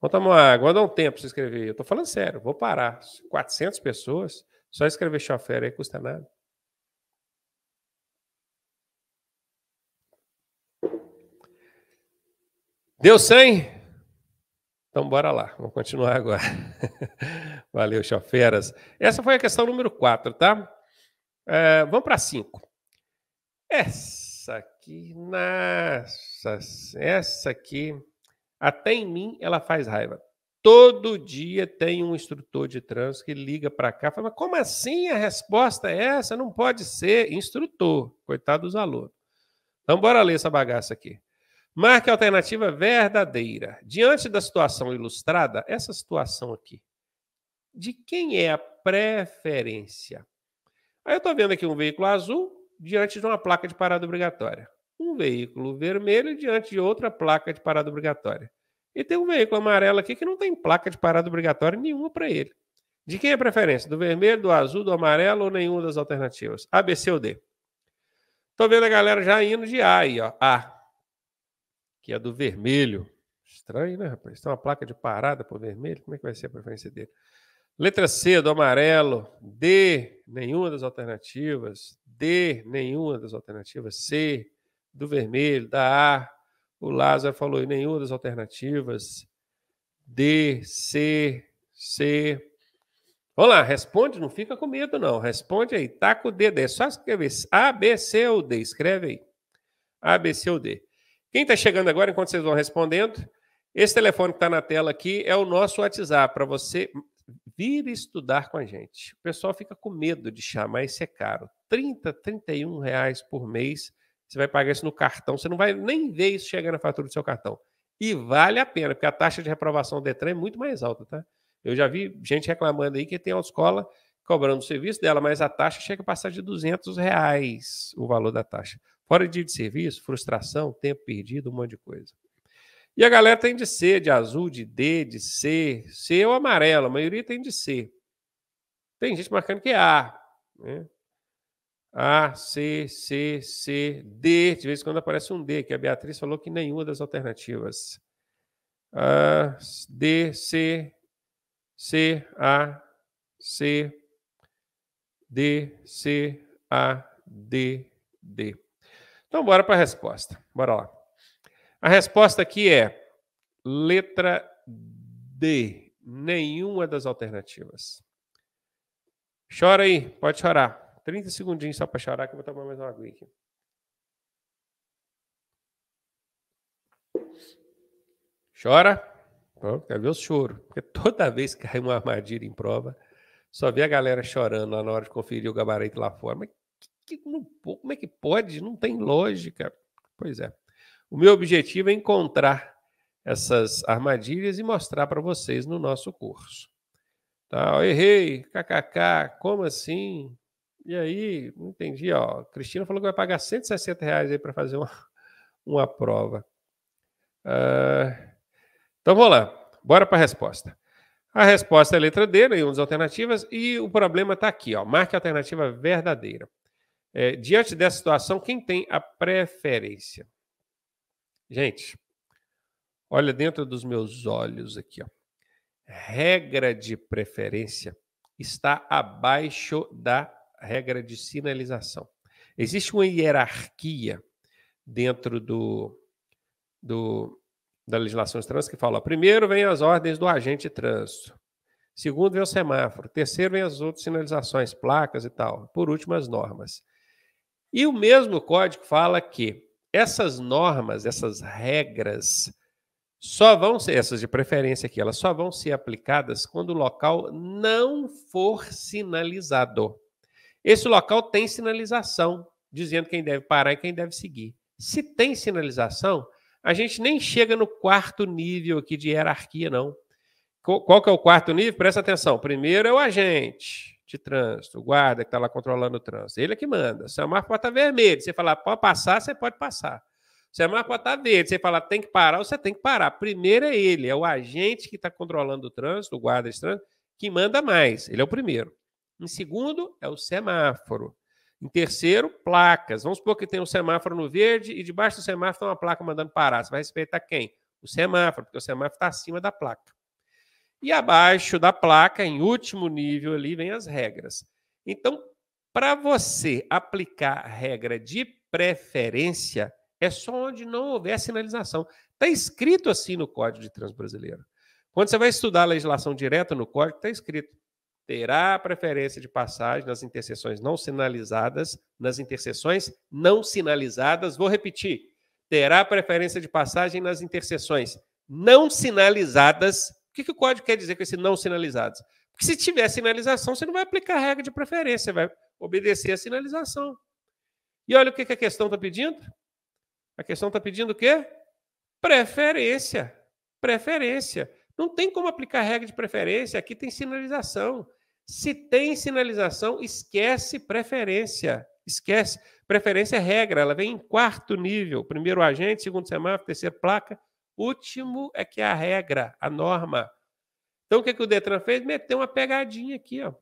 Vamos tomar água. água. Dá um tempo para se inscrever. Eu tô falando sério, vou parar. 400 pessoas, só escrever chofer aí custa nada. Deu 100? Então bora lá, vamos continuar agora. (laughs) Valeu, choferas. Essa foi a questão número 4, tá? É, vamos para 5. Essa aqui, nossa, essa aqui, até em mim ela faz raiva. Todo dia tem um instrutor de trânsito que liga para cá e fala: mas como assim a resposta é essa? Não pode ser instrutor, coitado dos alunos. Então, bora ler essa bagaça aqui. Marque a alternativa verdadeira. Diante da situação ilustrada, essa situação aqui, de quem é a preferência? Aí eu estou vendo aqui um veículo azul diante de uma placa de parada obrigatória. Um veículo vermelho diante de outra placa de parada obrigatória. E tem um veículo amarelo aqui que não tem placa de parada obrigatória nenhuma para ele. De quem é a preferência? Do vermelho, do azul, do amarelo ou nenhuma das alternativas? A, B, C ou D? Estou vendo a galera já indo de A aí, ó. A que é do vermelho. Estranho, né, rapaz? Tem uma placa de parada por vermelho. Como é que vai ser a preferência dele? Letra C, do amarelo. D, nenhuma das alternativas. D, nenhuma das alternativas. C, do vermelho. Da A, o Lázaro falou em nenhuma das alternativas. D, C, C. Vamos lá, responde, não fica com medo, não. Responde aí, tá com o D, É só escrever A, B, C ou D. Escreve aí. A, B, C ou D. Quem está chegando agora, enquanto vocês vão respondendo, esse telefone que está na tela aqui é o nosso WhatsApp para você vir estudar com a gente. O pessoal fica com medo de chamar, isso é caro. 30, 31 reais por mês. Você vai pagar isso no cartão. Você não vai nem ver isso chegar na fatura do seu cartão. E vale a pena, porque a taxa de reprovação do Detran é muito mais alta, tá? Eu já vi gente reclamando aí que tem autoescola cobrando o serviço dela, mas a taxa chega a passar de 200 reais o valor da taxa. Fora dia de serviço, frustração, tempo perdido, um monte de coisa. E a galera tem de C, de azul, de D, de C. C é ou amarelo, a maioria tem de C. Tem gente marcando que é A. Né? A, C, C, C, D. De vez em quando aparece um D, que a Beatriz falou que nenhuma das alternativas. A, D, C, C, A, C, D, C, A, D, D. Então, bora para a resposta. Bora lá. A resposta aqui é letra D. Nenhuma das alternativas. Chora aí, pode chorar. 30 segundinhos só para chorar que eu vou tomar mais uma aguinha aqui. Chora. quer ver o choro. Porque toda vez que cai uma armadilha em prova, só vê a galera chorando lá na hora de conferir o gabarito lá fora. Mas que não, como é que pode? Não tem lógica. Pois é. O meu objetivo é encontrar essas armadilhas e mostrar para vocês no nosso curso. Tá, errei, kkk, como assim? E aí, não entendi, ó. Cristina falou que vai pagar 160 reais aí para fazer uma, uma prova. Uh, então vamos lá, bora para a resposta. A resposta é a letra D, né, uma das alternativas, e o problema está aqui, ó. Marque a alternativa verdadeira. É, diante dessa situação, quem tem a preferência? Gente, olha dentro dos meus olhos aqui, ó. Regra de preferência está abaixo da regra de sinalização. Existe uma hierarquia dentro do, do da legislação de trânsito que fala: ó, primeiro vem as ordens do agente de trânsito, segundo vem o semáforo, terceiro vem as outras sinalizações, placas e tal, por último as normas. E o mesmo código fala que essas normas, essas regras, só vão ser, essas de preferência aqui, elas só vão ser aplicadas quando o local não for sinalizado. Esse local tem sinalização, dizendo quem deve parar e quem deve seguir. Se tem sinalização, a gente nem chega no quarto nível aqui de hierarquia, não. Qual que é o quarto nível? Presta atenção. Primeiro é o agente de trânsito, o guarda que está lá controlando o trânsito. Ele é que manda. Se a marca está vermelha, você falar, pode passar, você pode passar. Se a marca está verde, você falar, tem que parar, você tem que parar. Primeiro é ele, é o agente que está controlando o trânsito, o guarda de trânsito, que manda mais. Ele é o primeiro. Em segundo, é o semáforo. Em terceiro, placas. Vamos supor que tem um semáforo no verde e debaixo do semáforo tem uma placa mandando parar. Você vai respeitar quem? O semáforo, porque o semáforo está acima da placa. E abaixo da placa, em último nível ali, vem as regras. Então, para você aplicar a regra de preferência, é só onde não houver sinalização. Está escrito assim no Código de Trânsito Brasileiro. Quando você vai estudar a legislação direta no Código, está escrito terá preferência de passagem nas interseções não sinalizadas, nas interseções não sinalizadas, vou repetir, terá preferência de passagem nas interseções não sinalizadas que, que o código quer dizer com esse não sinalizados? Porque se tiver sinalização, você não vai aplicar a regra de preferência, vai obedecer a sinalização. E olha o que, que a questão está pedindo. A questão está pedindo o quê? Preferência. Preferência. Não tem como aplicar a regra de preferência, aqui tem sinalização. Se tem sinalização, esquece preferência. Esquece. Preferência é regra, ela vem em quarto nível. Primeiro agente, segundo semáforo, terceira placa, Último é que é a regra, a norma. Então o que, é que o Detran fez? Meteu uma pegadinha aqui, ó.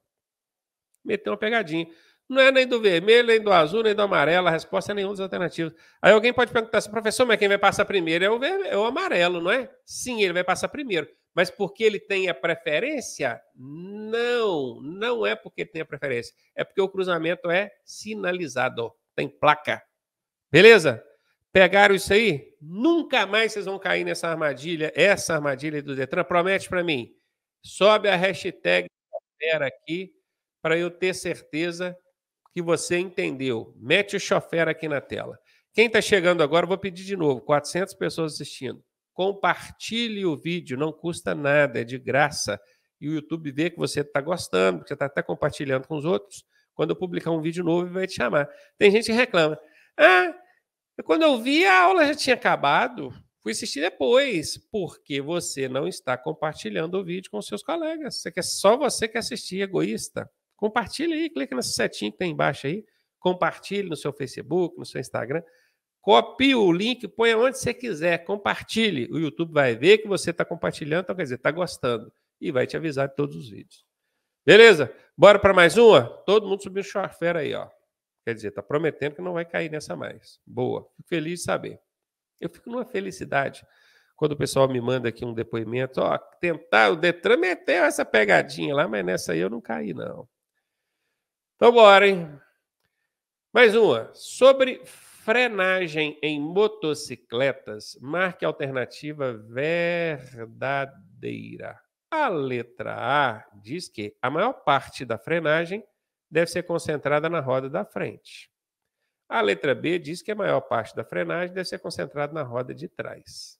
Meteu uma pegadinha. Não é nem do vermelho, nem do azul, nem do amarelo. A resposta é nenhuma das alternativas. Aí alguém pode perguntar assim, professor, mas quem vai passar primeiro é o, vermelho, é o amarelo, não é? Sim, ele vai passar primeiro. Mas porque ele tem a preferência? Não, não é porque ele tem a preferência. É porque o cruzamento é sinalizado, tem placa. Beleza? Pegaram isso aí? Nunca mais vocês vão cair nessa armadilha, essa armadilha do Detran. Promete para mim. Sobe a hashtag aqui para eu ter certeza que você entendeu. Mete o chofer aqui na tela. Quem está chegando agora, vou pedir de novo, 400 pessoas assistindo. Compartilhe o vídeo, não custa nada, é de graça. E o YouTube vê que você está gostando, que você está até compartilhando com os outros. Quando eu publicar um vídeo novo, vai te chamar. Tem gente que reclama. Ah, quando eu vi, a aula já tinha acabado. Fui assistir depois, porque você não está compartilhando o vídeo com seus colegas. Você quer, só você que assistir, egoísta. Compartilha aí, clica nessa setinha que tem embaixo aí. Compartilhe no seu Facebook, no seu Instagram. Copie o link, põe onde você quiser, compartilhe. O YouTube vai ver que você está compartilhando, então quer dizer, está gostando. E vai te avisar de todos os vídeos. Beleza? Bora para mais uma? Todo mundo subiu o chofer aí, ó. Quer dizer, está prometendo que não vai cair nessa mais. Boa, fico feliz de saber. Eu fico numa felicidade quando o pessoal me manda aqui um depoimento, ó, tentar, o Detran meteu essa pegadinha lá, mas nessa aí eu não caí, não. Então bora, hein? Mais uma. Sobre frenagem em motocicletas, marque alternativa verdadeira. A letra A diz que a maior parte da frenagem deve ser concentrada na roda da frente. A letra B diz que a maior parte da frenagem deve ser concentrada na roda de trás.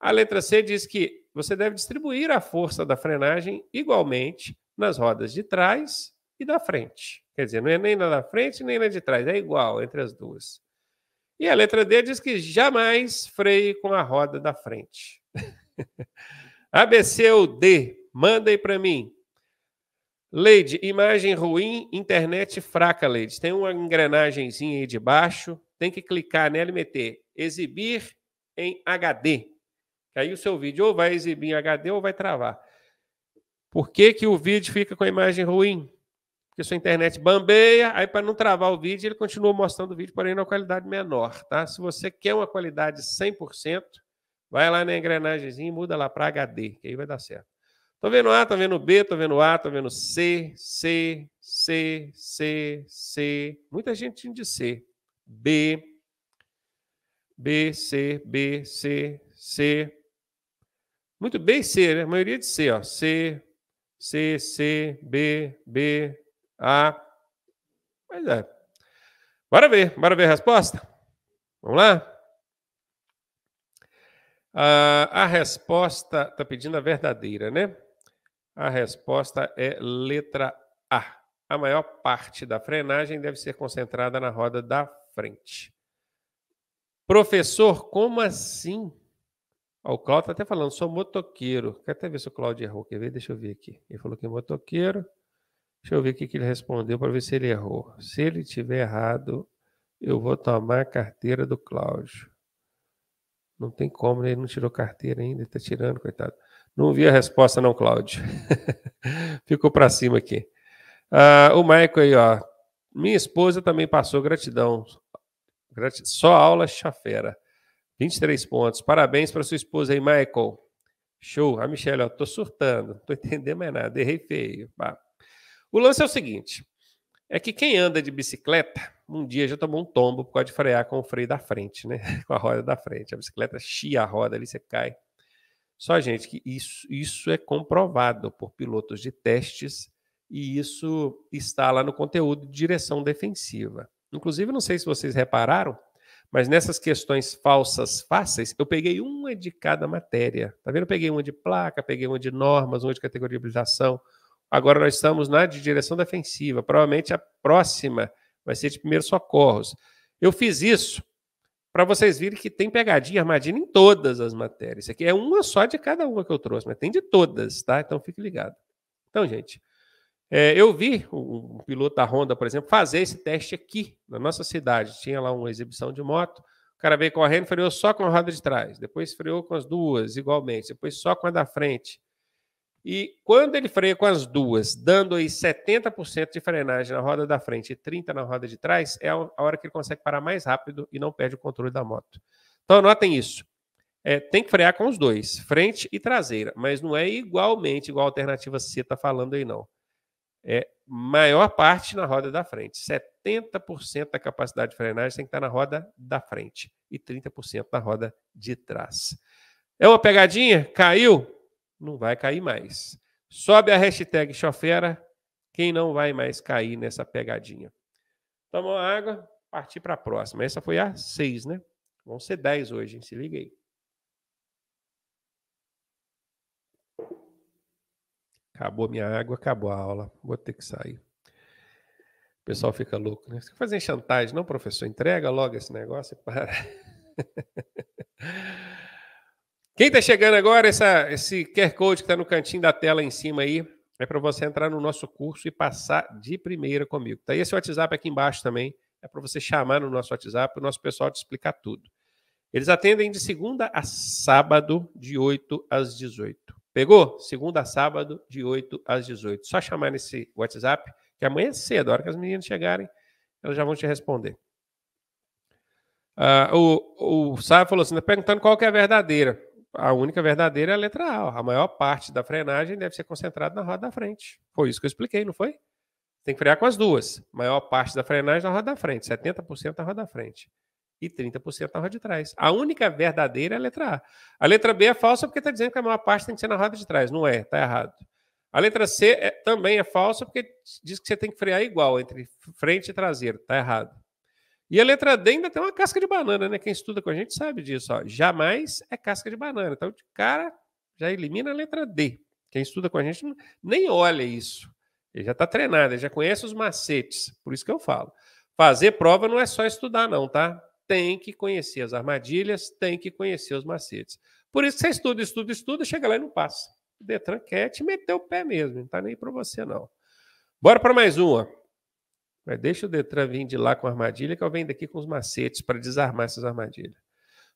A letra C diz que você deve distribuir a força da frenagem igualmente nas rodas de trás e da frente. Quer dizer, não é nem na da frente nem na de trás, é igual entre as duas. E a letra D diz que jamais freie com a roda da frente. ABC (laughs) ou D, aí para mim. Leide, imagem ruim, internet fraca, Leide. Tem uma engrenagemzinha aí de baixo, tem que clicar nela e meter exibir em HD. Aí o seu vídeo ou vai exibir em HD ou vai travar. Por que, que o vídeo fica com a imagem ruim? Porque sua internet bambeia, aí para não travar o vídeo, ele continua mostrando o vídeo, porém numa qualidade menor, tá? Se você quer uma qualidade 100%, vai lá na engrenagemzinha e muda lá para HD, que aí vai dar certo. Tô vendo A, tô vendo B, tô vendo A, tô vendo C, C, C, C, C. Muita gente de C. B, B, C, B, C, C. Muito B e C, né? A maioria de C, ó. C, C, C, B, B, A. Mas é. Bora ver, bora ver a resposta? Vamos lá? Ah, a resposta está pedindo a verdadeira, né? A resposta é letra A. A maior parte da frenagem deve ser concentrada na roda da frente. Professor, como assim? Ó, o Cláudio está até falando, sou motoqueiro. Quer até ver se o Cláudio errou. Quer ver? Deixa eu ver aqui. Ele falou que é motoqueiro. Deixa eu ver o que ele respondeu para ver se ele errou. Se ele tiver errado, eu vou tomar a carteira do Cláudio. Não tem como, né? ele não tirou carteira ainda, está tirando, coitado. Não vi a resposta, não, Cláudio. (laughs) Ficou para cima aqui. Ah, o Michael aí, ó. Minha esposa também passou gratidão. Só aula chafera. 23 pontos. Parabéns para sua esposa aí, Michael. Show. A Michelle, ó, tô surtando. Não tô entendendo mais nada. Errei feio. O lance é o seguinte: é que quem anda de bicicleta, um dia já tomou um tombo por causa de frear com o freio da frente, né? (laughs) com a roda da frente. A bicicleta chia a roda ali, você cai. Só, gente, que isso, isso é comprovado por pilotos de testes e isso está lá no conteúdo de direção defensiva. Inclusive, não sei se vocês repararam, mas nessas questões falsas fáceis, eu peguei uma de cada matéria. Tá vendo? Eu peguei uma de placa, peguei uma de normas, uma de categoria de habilitação. Agora nós estamos na de direção defensiva. Provavelmente a próxima vai ser de primeiros socorros. Eu fiz isso para vocês verem que tem pegadinha, armadilha em todas as matérias. Isso aqui é uma só de cada uma que eu trouxe, mas tem de todas, tá? Então fique ligado. Então, gente, é, eu vi um, um piloto da Honda, por exemplo, fazer esse teste aqui na nossa cidade. Tinha lá uma exibição de moto, o cara veio correndo, freou só com a roda de trás, depois freou com as duas igualmente, depois só com a da frente. E quando ele freia com as duas, dando aí 70% de frenagem na roda da frente e 30% na roda de trás, é a hora que ele consegue parar mais rápido e não perde o controle da moto. Então, notem isso. É, tem que frear com os dois, frente e traseira, mas não é igualmente igual a alternativa C está falando aí, não. É maior parte na roda da frente. 70% da capacidade de frenagem tem que estar tá na roda da frente e 30% na roda de trás. É uma pegadinha? Caiu? não vai cair mais. Sobe a hashtag Chofera, quem não vai mais cair nessa pegadinha. Tomou água, partir para a próxima. Essa foi a 6, né? Vão ser 10 hoje, hein? se liga aí. Acabou minha água, acabou a aula. Vou ter que sair. O pessoal fica louco, né? Você fazer chantagem, não, professor? Entrega logo esse negócio e para. (laughs) Quem está chegando agora, essa, esse QR Code que está no cantinho da tela em cima aí, é para você entrar no nosso curso e passar de primeira comigo. Tá esse WhatsApp aqui embaixo também, é para você chamar no nosso WhatsApp, o nosso pessoal te explicar tudo. Eles atendem de segunda a sábado, de 8 às 18. Pegou? Segunda a sábado, de 8 às 18. Só chamar nesse WhatsApp, que amanhã é cedo, a hora que as meninas chegarem, elas já vão te responder. Ah, o, o Sábio falou assim, tá perguntando qual que é a verdadeira a única verdadeira é a letra A. A maior parte da frenagem deve ser concentrada na roda da frente. Foi isso que eu expliquei, não foi? Tem que frear com as duas. A maior parte da frenagem na roda da frente, 70% na roda da frente e 30% na roda de trás. A única verdadeira é a letra A. A letra B é falsa porque está dizendo que a maior parte tem que ser na roda de trás. Não é, está errado. A letra C é, também é falsa porque diz que você tem que frear igual entre frente e traseiro. Está errado. E a letra D ainda tem uma casca de banana, né? Quem estuda com a gente sabe disso. Ó. Jamais é casca de banana. Então, de cara, já elimina a letra D. Quem estuda com a gente nem olha isso. Ele já está treinado, ele já conhece os macetes. Por isso que eu falo. Fazer prova não é só estudar, não, tá? Tem que conhecer as armadilhas, tem que conhecer os macetes. Por isso que você estuda, estuda, estuda, chega lá e não passa. O Detran quer te meter o pé mesmo, não tá nem para você, não. Bora para mais uma. Mas deixa o Detran vir de lá com a armadilha, que eu venho daqui com os macetes para desarmar essas armadilhas.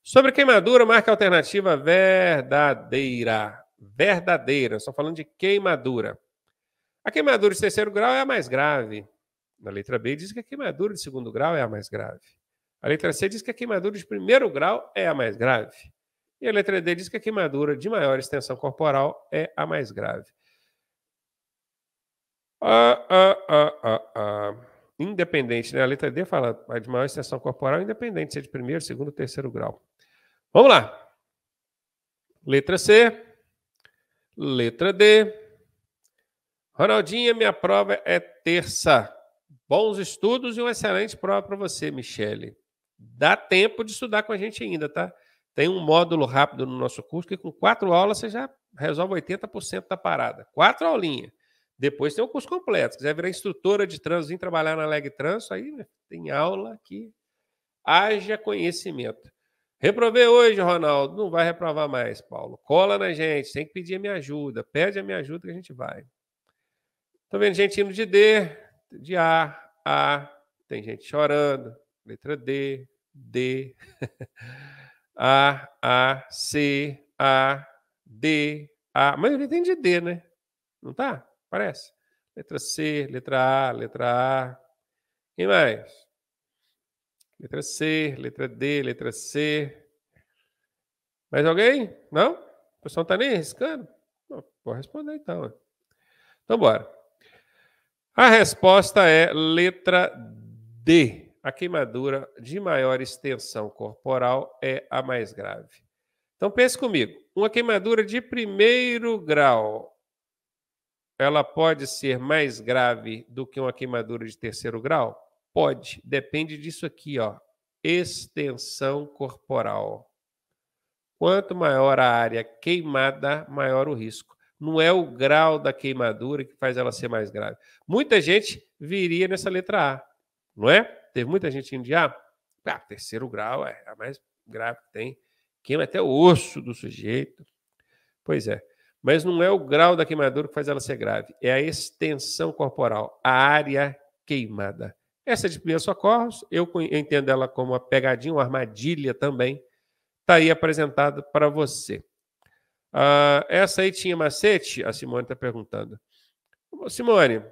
Sobre queimadura, marca alternativa verdadeira. Verdadeira, estou falando de queimadura. A queimadura de terceiro grau é a mais grave. Na letra B diz que a queimadura de segundo grau é a mais grave. A letra C diz que a queimadura de primeiro grau é a mais grave. E a letra D diz que a queimadura de maior extensão corporal é a mais grave. Ah, ah, ah, ah, ah. ah independente, né? A letra D fala a de maior extensão corporal é independente, seja de primeiro, segundo, terceiro grau. Vamos lá. Letra C. Letra D. Ronaldinha, minha prova é terça. Bons estudos e uma excelente prova para você, Michele. Dá tempo de estudar com a gente ainda, tá? Tem um módulo rápido no nosso curso que com quatro aulas você já resolve 80% da parada. Quatro aulinhas. Depois tem o curso completo. Se quiser virar instrutora de trânsito, vir trabalhar na Leg Trans, aí né, tem aula que haja conhecimento. Reprovei hoje, Ronaldo. Não vai reprovar mais, Paulo. Cola na gente, tem que pedir a minha ajuda. Pede a minha ajuda que a gente vai. Estou tá vendo gente indo de D, de A, A. Tem gente chorando. Letra D, D. (laughs) A, A, C, A, D, A. Mas maioria tem de D, né? Não tá? Parece. Letra C, letra A, letra A. Quem mais? Letra C, letra D, letra C. Mais alguém? Não? O pessoal não está nem arriscando? Não, vou responder então. Né? Então, bora. A resposta é letra D. A queimadura de maior extensão corporal é a mais grave. Então, pense comigo. Uma queimadura de primeiro grau ela pode ser mais grave do que uma queimadura de terceiro grau? Pode, depende disso aqui, ó. Extensão corporal. Quanto maior a área queimada, maior o risco. Não é o grau da queimadura que faz ela ser mais grave. Muita gente viria nessa letra A, não é? Teve muita gente indo de A. Ah, terceiro grau é a mais grave que tem. Queima até o osso do sujeito. Pois é. Mas não é o grau da queimadura que faz ela ser grave, é a extensão corporal, a área queimada. Essa é de primeiros socorros, eu entendo ela como uma pegadinha, uma armadilha também, está aí apresentada para você. Uh, essa aí tinha macete? A Simone está perguntando. Simone,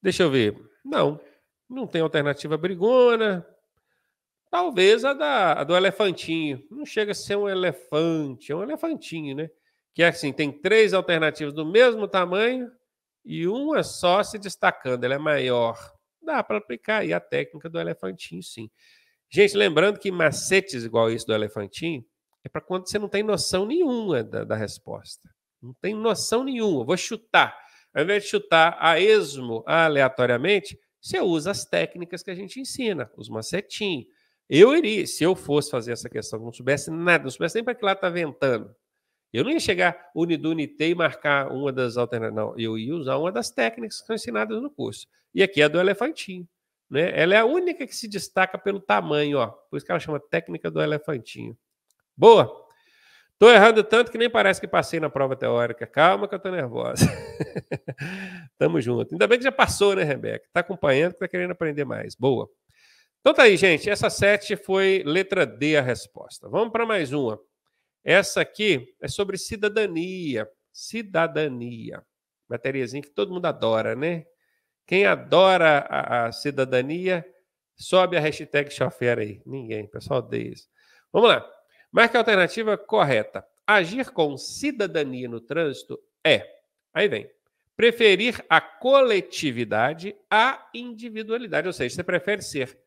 deixa eu ver. Não, não tem alternativa brigona. Talvez a, da, a do elefantinho. Não chega a ser um elefante, é um elefantinho, né? que é assim, tem três alternativas do mesmo tamanho e uma só se destacando, ela é maior. Dá para aplicar aí a técnica do elefantinho, sim. Gente, lembrando que macetes igual esse do elefantinho é para quando você não tem noção nenhuma da, da resposta. Não tem noção nenhuma. Vou chutar. Ao invés de chutar a esmo, aleatoriamente, você usa as técnicas que a gente ensina, os macetinhos. Eu iria, se eu fosse fazer essa questão, não soubesse nada, não soubesse nem para que lá está ventando, eu não ia chegar unidunitei e marcar uma das alternativas, não. Eu ia usar uma das técnicas que são ensinadas no curso. E aqui é a do elefantinho. Né? Ela é a única que se destaca pelo tamanho, ó. por isso que ela chama técnica do elefantinho. Boa! Estou errando tanto que nem parece que passei na prova teórica. Calma que eu estou nervosa. (laughs) Tamo junto. Ainda bem que já passou, né, Rebeca? Está acompanhando, está querendo aprender mais. Boa. Então tá aí, gente. Essa 7 foi letra D a resposta. Vamos para mais uma. Essa aqui é sobre cidadania. Cidadania. Matériazinha que todo mundo adora, né? Quem adora a, a cidadania, sobe a hashtag chofer aí. Ninguém, pessoal odeia isso. Vamos lá. Marca a alternativa correta. Agir com cidadania no trânsito é. Aí vem. Preferir a coletividade à individualidade. Ou seja, você prefere ser,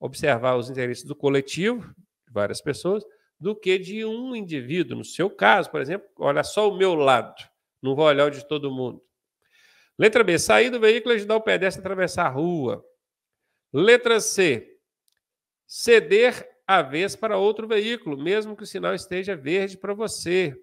observar os interesses do coletivo, de várias pessoas, do que de um indivíduo. No seu caso, por exemplo, olha só o meu lado, não vou olhar o de todo mundo. Letra B, sair do veículo e ajudar o pedestre a atravessar a rua. Letra C, ceder a vez para outro veículo, mesmo que o sinal esteja verde para você.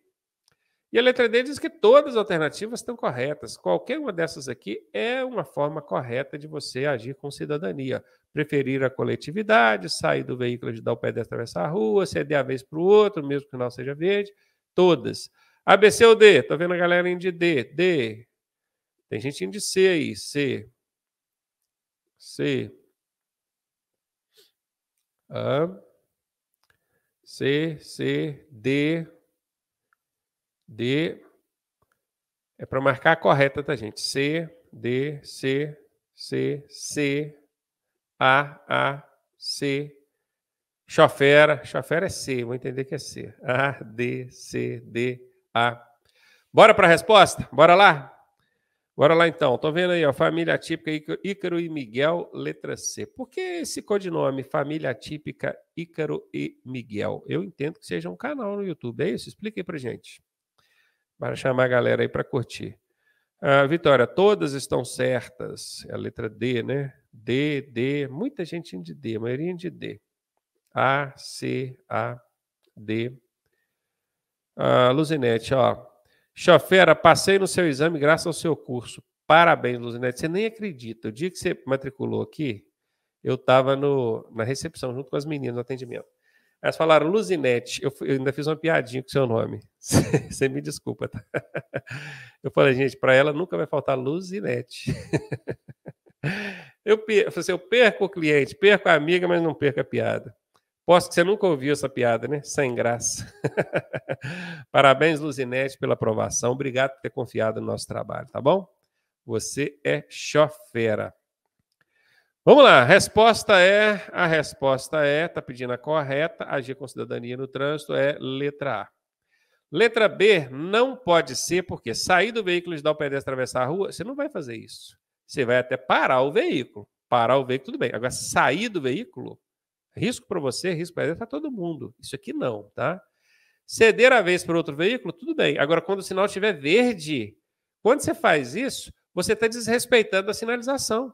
E a letra D diz que todas as alternativas estão corretas. Qualquer uma dessas aqui é uma forma correta de você agir com cidadania. Preferir a coletividade, sair do veículo, dar o pedestre a atravessar a rua, ceder a vez para o outro, mesmo que o seja verde. Todas. A, B, C ou D? Estou vendo a galera indo de D. D. Tem gente indo de C aí. C. C. A. C, C, D. D. É para marcar a correta, tá, gente? C, D, C, C, C, A, A, C. Chofera. Chofera é C, vou entender que é C. A, D, C, D, A. Bora para a resposta? Bora lá? Bora lá então. Estou vendo aí, ó, família típica Ícaro e Miguel, letra C. Por que esse codinome, família típica Ícaro e Miguel? Eu entendo que seja um canal no YouTube, é isso? Explica aí pra gente. Para chamar a galera aí para curtir. Ah, Vitória, todas estão certas. É a letra D, né? D, D. Muita gente de D, maioria de D. A, C, A, D. Ah, Luzinete, ó. Chofera, passei no seu exame graças ao seu curso. Parabéns, Luzinete. Você nem acredita. O dia que você matriculou aqui, eu estava na recepção junto com as meninas no atendimento. Elas falaram, Luzinete, eu, eu, ainda fiz uma piadinha com seu nome. (laughs) Você me desculpa, tá? (laughs) Eu falei, gente, para ela nunca vai faltar Luzinete. (laughs) Eu, assim, eu perco o cliente, perco a amiga, mas não perco a piada. Posso que você nunca ouviu essa piada, né? Sem graça. Parabéns, Luzinete, pela aprovação. Obrigado por ter confiado no nosso trabalho, tá bom? Você é chofera. Vamos lá, resposta é, a resposta é, está pedindo a correta, agir com cidadania no trânsito é letra A. Letra B, não pode ser, porque sair do veículo e dar o pedestre atravessar a rua, você não vai fazer isso. Você vai até parar o veículo. Parar o veículo, tudo bem. Agora, sair do veículo, risco para você, risco para para todo mundo. Isso aqui não, tá? Ceder a vez para outro veículo, tudo bem. Agora, quando o sinal estiver verde, quando você faz isso, você está desrespeitando a sinalização.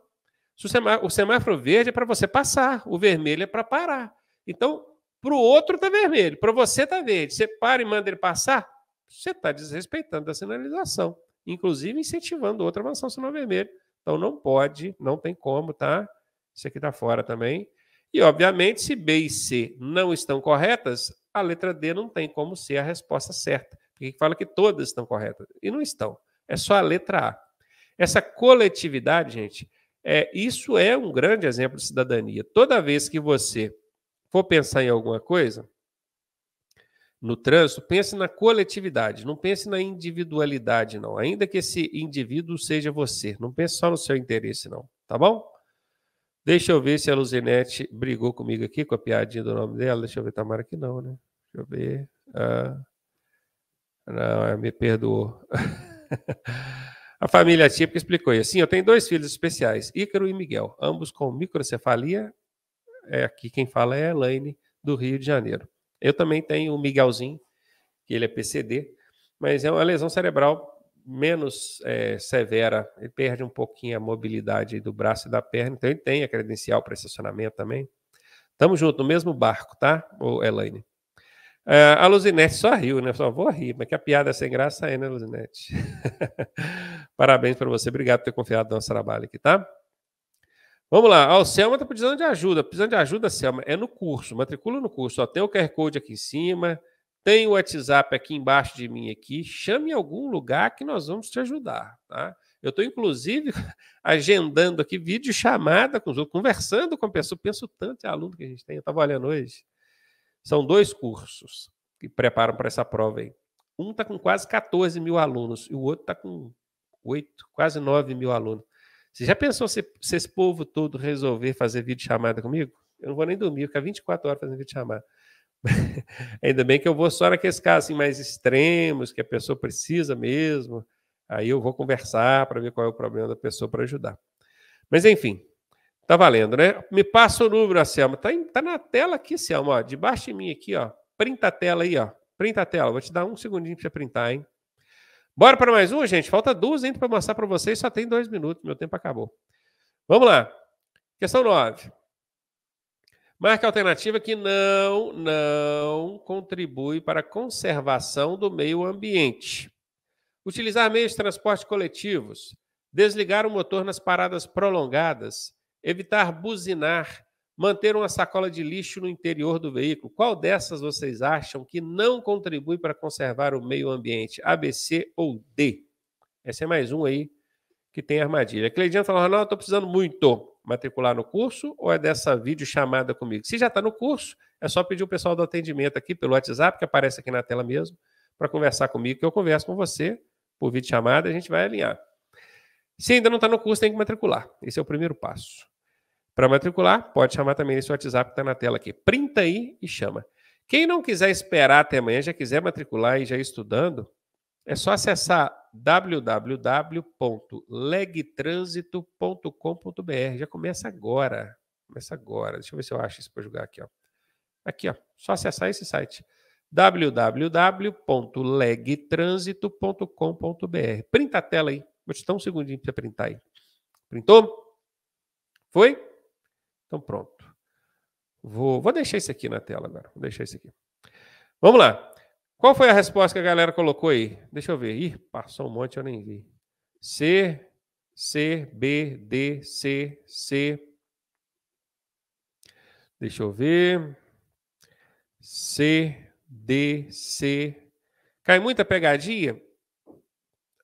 O semáforo verde é para você passar, o vermelho é para parar. Então, para o outro está vermelho, para você está verde. Você para e manda ele passar, você está desrespeitando a sinalização, inclusive incentivando outra avançar o sinal é vermelho. Então, não pode, não tem como, tá? Isso aqui está fora também. E, obviamente, se B e C não estão corretas, a letra D não tem como ser a resposta certa. Porque fala que todas estão corretas. E não estão. É só a letra A. Essa coletividade, gente, é, isso é um grande exemplo de cidadania. Toda vez que você for pensar em alguma coisa, no trânsito, pense na coletividade, não pense na individualidade, não. Ainda que esse indivíduo seja você. Não pense só no seu interesse, não. Tá bom? Deixa eu ver se a Luzinete brigou comigo aqui com a piadinha do nome dela. Deixa eu ver, Tamara, que não, né? Deixa eu ver. Ah, não, me perdoou. (laughs) A família típica explicou isso. assim: eu tenho dois filhos especiais, Ícaro e Miguel, ambos com microcefalia. É, aqui quem fala é a Elaine, do Rio de Janeiro. Eu também tenho o Miguelzinho, que ele é PCD, mas é uma lesão cerebral menos é, severa, ele perde um pouquinho a mobilidade do braço e da perna, então ele tem a credencial para estacionamento também. Tamo junto, no mesmo barco, tá, Elaine? É, a Luzinete só riu, né? Só vou rir, mas que a piada sem graça é, né, Luzinete? (laughs) Parabéns para você, obrigado por ter confiado no nosso trabalho aqui, tá? Vamos lá, ah, o Selma está precisando de ajuda. Precisando de ajuda, Selma, é no curso, matricula no curso. Ó, tem o QR Code aqui em cima, tem o WhatsApp aqui embaixo de mim aqui. Chame em algum lugar que nós vamos te ajudar, tá? Eu estou, inclusive, (laughs) agendando aqui vídeo chamada com os outros, conversando com a pessoa. Penso tanto em aluno que a gente tem. Eu estava olhando hoje são dois cursos que preparam para essa prova aí. Um está com quase 14 mil alunos e o outro está com 8, quase 9 mil alunos. Você já pensou se, se esse povo todo resolver fazer vídeo chamada comigo? Eu não vou nem dormir, ficar 24 horas fazendo vídeo chamada. (laughs) Ainda bem que eu vou só naqueles casos assim, mais extremos, que a pessoa precisa mesmo. Aí eu vou conversar para ver qual é o problema da pessoa para ajudar. Mas enfim, Tá valendo, né? Me passa o número, Selma. Tá, tá na tela aqui, Selma, ó, debaixo de mim aqui, ó. Printa a tela aí, ó. Printa a tela. Vou te dar um segundinho para você printar, hein? Bora para mais um, gente? Falta duas ainda para mostrar para vocês. Só tem dois minutos. Meu tempo acabou. Vamos lá. Questão 9. Marca alternativa que não, não contribui para a conservação do meio ambiente. Utilizar meios de transporte coletivos. Desligar o motor nas paradas prolongadas evitar buzinar, manter uma sacola de lixo no interior do veículo. Qual dessas vocês acham que não contribui para conservar o meio ambiente? A, B, C ou D? Esse é mais um aí que tem armadilha. Cleidiano falou, Ronaldo, estou precisando muito matricular no curso ou é dessa vídeo chamada comigo? Se já está no curso, é só pedir o pessoal do atendimento aqui pelo WhatsApp, que aparece aqui na tela mesmo, para conversar comigo, que eu converso com você por vídeo chamada, a gente vai alinhar. Se ainda não está no curso, tem que matricular. Esse é o primeiro passo. Para matricular, pode chamar também nesse WhatsApp que está na tela aqui. Printa aí e chama. Quem não quiser esperar até amanhã, já quiser matricular e já ir estudando, é só acessar www.legtransito.com.br. Já começa agora. Começa agora. Deixa eu ver se eu acho isso para jogar aqui. Ó. Aqui, ó. só acessar esse site www.legtransito.com.br. Printa a tela aí. Vou te dar um segundinho para você printar aí. Printou? Foi? Então pronto. Vou, vou deixar isso aqui na tela agora. Vou deixar isso aqui. Vamos lá. Qual foi a resposta que a galera colocou aí? Deixa eu ver. Ih, passou um monte, eu nem vi. C, C, B, D, C, C. Deixa eu ver. C, D, C. Cai muita pegadinha?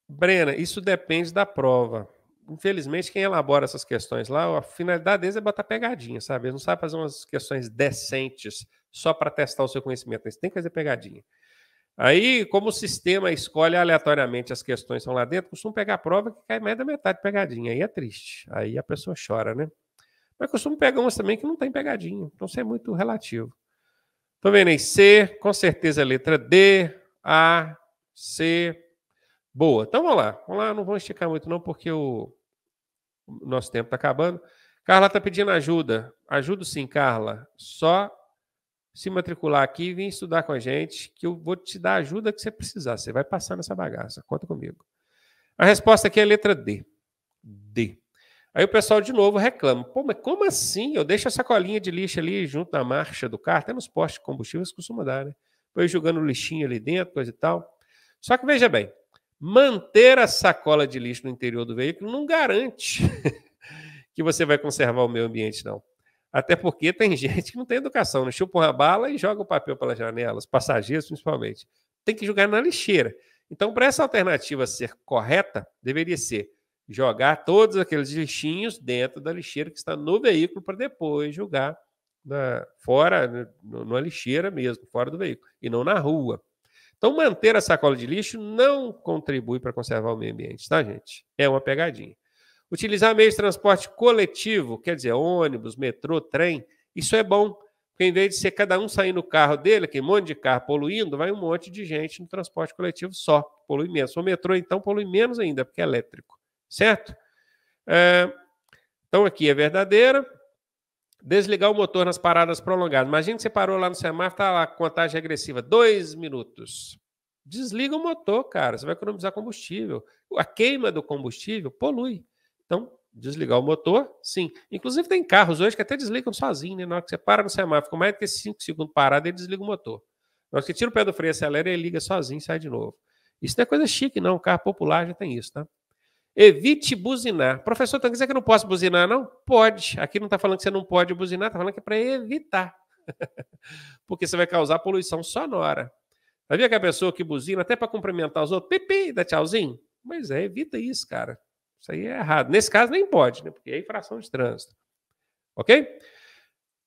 Brena, isso depende da prova infelizmente, quem elabora essas questões lá, a finalidade deles é botar pegadinha, sabe? Eles não sabem fazer umas questões decentes só para testar o seu conhecimento. Eles têm que fazer pegadinha. Aí, como o sistema escolhe aleatoriamente as questões que estão lá dentro, costuma pegar a prova que cai mais da metade de pegadinha. Aí é triste. Aí a pessoa chora, né? Mas costumo pegar umas também que não tem pegadinha. Então isso é muito relativo. Estou vendo aí C, com certeza letra D, A, C. Boa. Então vamos lá. Vamos lá, não vou esticar muito não, porque o, nosso tempo está acabando. Carla está pedindo ajuda. Ajudo sim, Carla. Só se matricular aqui e vir estudar com a gente, que eu vou te dar a ajuda que você precisar. Você vai passar nessa bagaça. Conta comigo. A resposta aqui é a letra D. D. Aí o pessoal de novo reclama. Pô, mas como assim? Eu deixo a sacolinha de lixo ali junto na marcha do carro, até nos postos de combustível, isso costuma dar, né? Foi jogando lixinho ali dentro, coisa e tal. Só que veja bem, manter a sacola de lixo no interior do veículo não garante (laughs) que você vai conservar o meio ambiente, não. Até porque tem (laughs) gente que não tem educação, não né? chupa uma bala e joga o papel pela janela, os passageiros principalmente. Tem que jogar na lixeira. Então, para essa alternativa ser correta, deveria ser jogar todos aqueles lixinhos dentro da lixeira que está no veículo para depois jogar na, fora, né, no, numa lixeira mesmo, fora do veículo, e não na rua. Então, manter a sacola de lixo não contribui para conservar o meio ambiente, tá, gente? É uma pegadinha. Utilizar meio de transporte coletivo, quer dizer, ônibus, metrô, trem, isso é bom, porque em vez de ser cada um sair no carro dele, que um monte de carro poluindo, vai um monte de gente no transporte coletivo só, polui menos. O metrô, então, polui menos ainda, porque é elétrico, certo? É... Então, aqui é verdadeira. Desligar o motor nas paradas prolongadas. Imagina que você parou lá no semáforo, tá lá, contagem regressiva, dois minutos. Desliga o motor, cara. Você vai economizar combustível. A queima do combustível polui. Então, desligar o motor, sim. Inclusive, tem carros hoje que até desligam sozinho, né? Na hora que você para no semáforo, mais do que cinco segundos parado, ele desliga o motor. Na hora que tira o pé do freio, acelera, ele liga sozinho e sai de novo. Isso não é coisa chique, não. O carro popular já tem isso, tá? Evite buzinar. Professor, então quer dizer que eu não posso buzinar, não? Pode. Aqui não está falando que você não pode buzinar, está falando que é para evitar. (laughs) Porque você vai causar poluição sonora. Tá vendo que a pessoa que buzina, até para cumprimentar os outros, pipi, dá tchauzinho? Mas é, evita isso, cara. Isso aí é errado. Nesse caso, nem pode, né? Porque é infração de trânsito. Ok?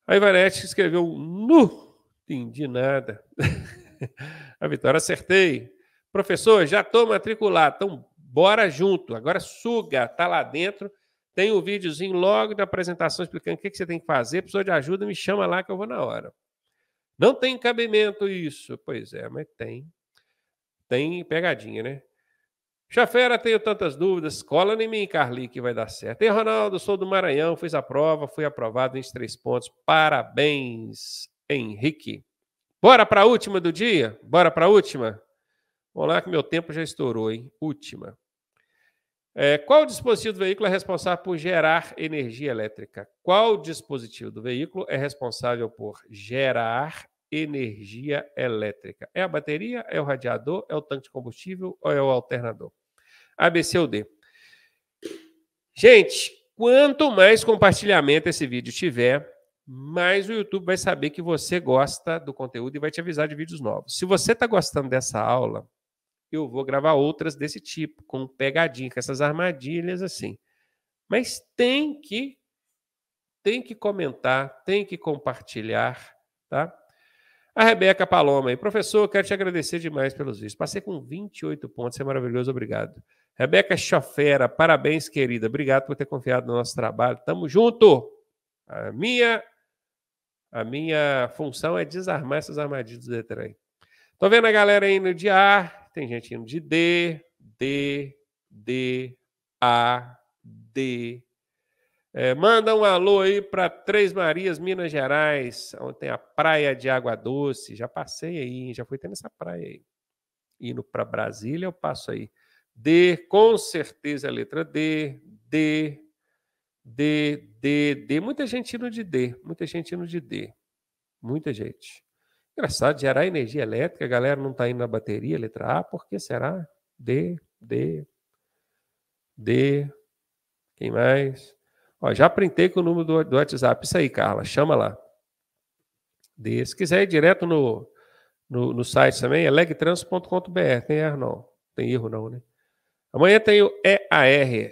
A Ivanete escreveu, nu, entendi nada. (laughs) a Vitória, acertei. Professor, já estou matriculado. Então, Bora junto. Agora suga, tá lá dentro. Tem um videozinho logo da apresentação explicando o que, que você tem que fazer. Precisa de ajuda, me chama lá que eu vou na hora. Não tem cabimento isso. Pois é, mas tem. Tem pegadinha, né? Chafera, tenho tantas dúvidas. Cola em mim, Carli, que vai dar certo. E Ronaldo, sou do Maranhão, fiz a prova, fui aprovado em três pontos. Parabéns, Henrique. Bora para a última do dia? Bora para a última? Vamos lá que meu tempo já estourou, hein? Última. É, qual dispositivo do veículo é responsável por gerar energia elétrica? Qual dispositivo do veículo é responsável por gerar energia elétrica? É a bateria? É o radiador? É o tanque de combustível? Ou é o alternador? A, B, C ou D. Gente, quanto mais compartilhamento esse vídeo tiver, mais o YouTube vai saber que você gosta do conteúdo e vai te avisar de vídeos novos. Se você está gostando dessa aula, eu vou gravar outras desse tipo, com pegadinha, com essas armadilhas assim. Mas tem que tem que comentar, tem que compartilhar, tá? A Rebeca Paloma, aí, professor, quero te agradecer demais pelos vídeos. Passei com 28 pontos, é maravilhoso, obrigado. Rebeca Chofera, parabéns, querida. Obrigado por ter confiado no nosso trabalho. Tamo junto. A minha a minha função é desarmar essas armadilhas do Detran. Tô vendo a galera aí no dia tem gente indo de D, D, D, A, D. É, manda um alô aí para Três Marias, Minas Gerais, onde tem a Praia de Água Doce. Já passei aí, já fui até nessa praia aí. Indo para Brasília, eu passo aí. D, com certeza a letra D, D, D, D, D. Muita gente indo de D, muita gente indo de D. Muita gente. Engraçado, gerar energia elétrica, a galera não está indo na bateria, letra A, porque será? D, D, D. Quem mais? Ó, já printei com o número do, do WhatsApp. Isso aí, Carla, chama lá. D. Se quiser ir direto no, no, no site também, é legtrans.com.br. Tem erro não. Tem erro não, né? Amanhã tem o EAR,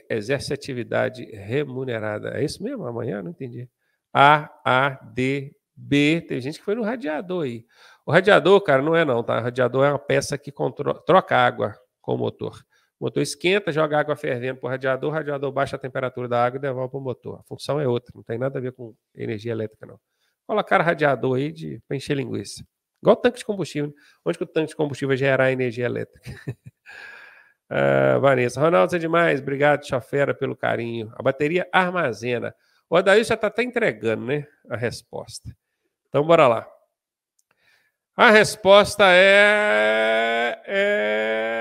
Exerce Atividade Remunerada. É isso mesmo? Amanhã? Não entendi. A-A-D B. Tem gente que foi no radiador aí. O radiador, cara, não é não, tá? O radiador é uma peça que controla, troca água com o motor. O motor esquenta, joga água fervendo para o radiador, o radiador baixa a temperatura da água e devolve para o motor. A função é outra, não tem nada a ver com energia elétrica, não. Colocar radiador aí de, para encher linguiça. Igual tanque de combustível. Né? Onde que o tanque de combustível vai gerar energia elétrica? (laughs) Ah, Vanessa. Ronaldo, você é demais. Obrigado, chofera, pelo carinho. A bateria armazena. O Adair já está até entregando né, a resposta. Então, bora lá. A resposta é,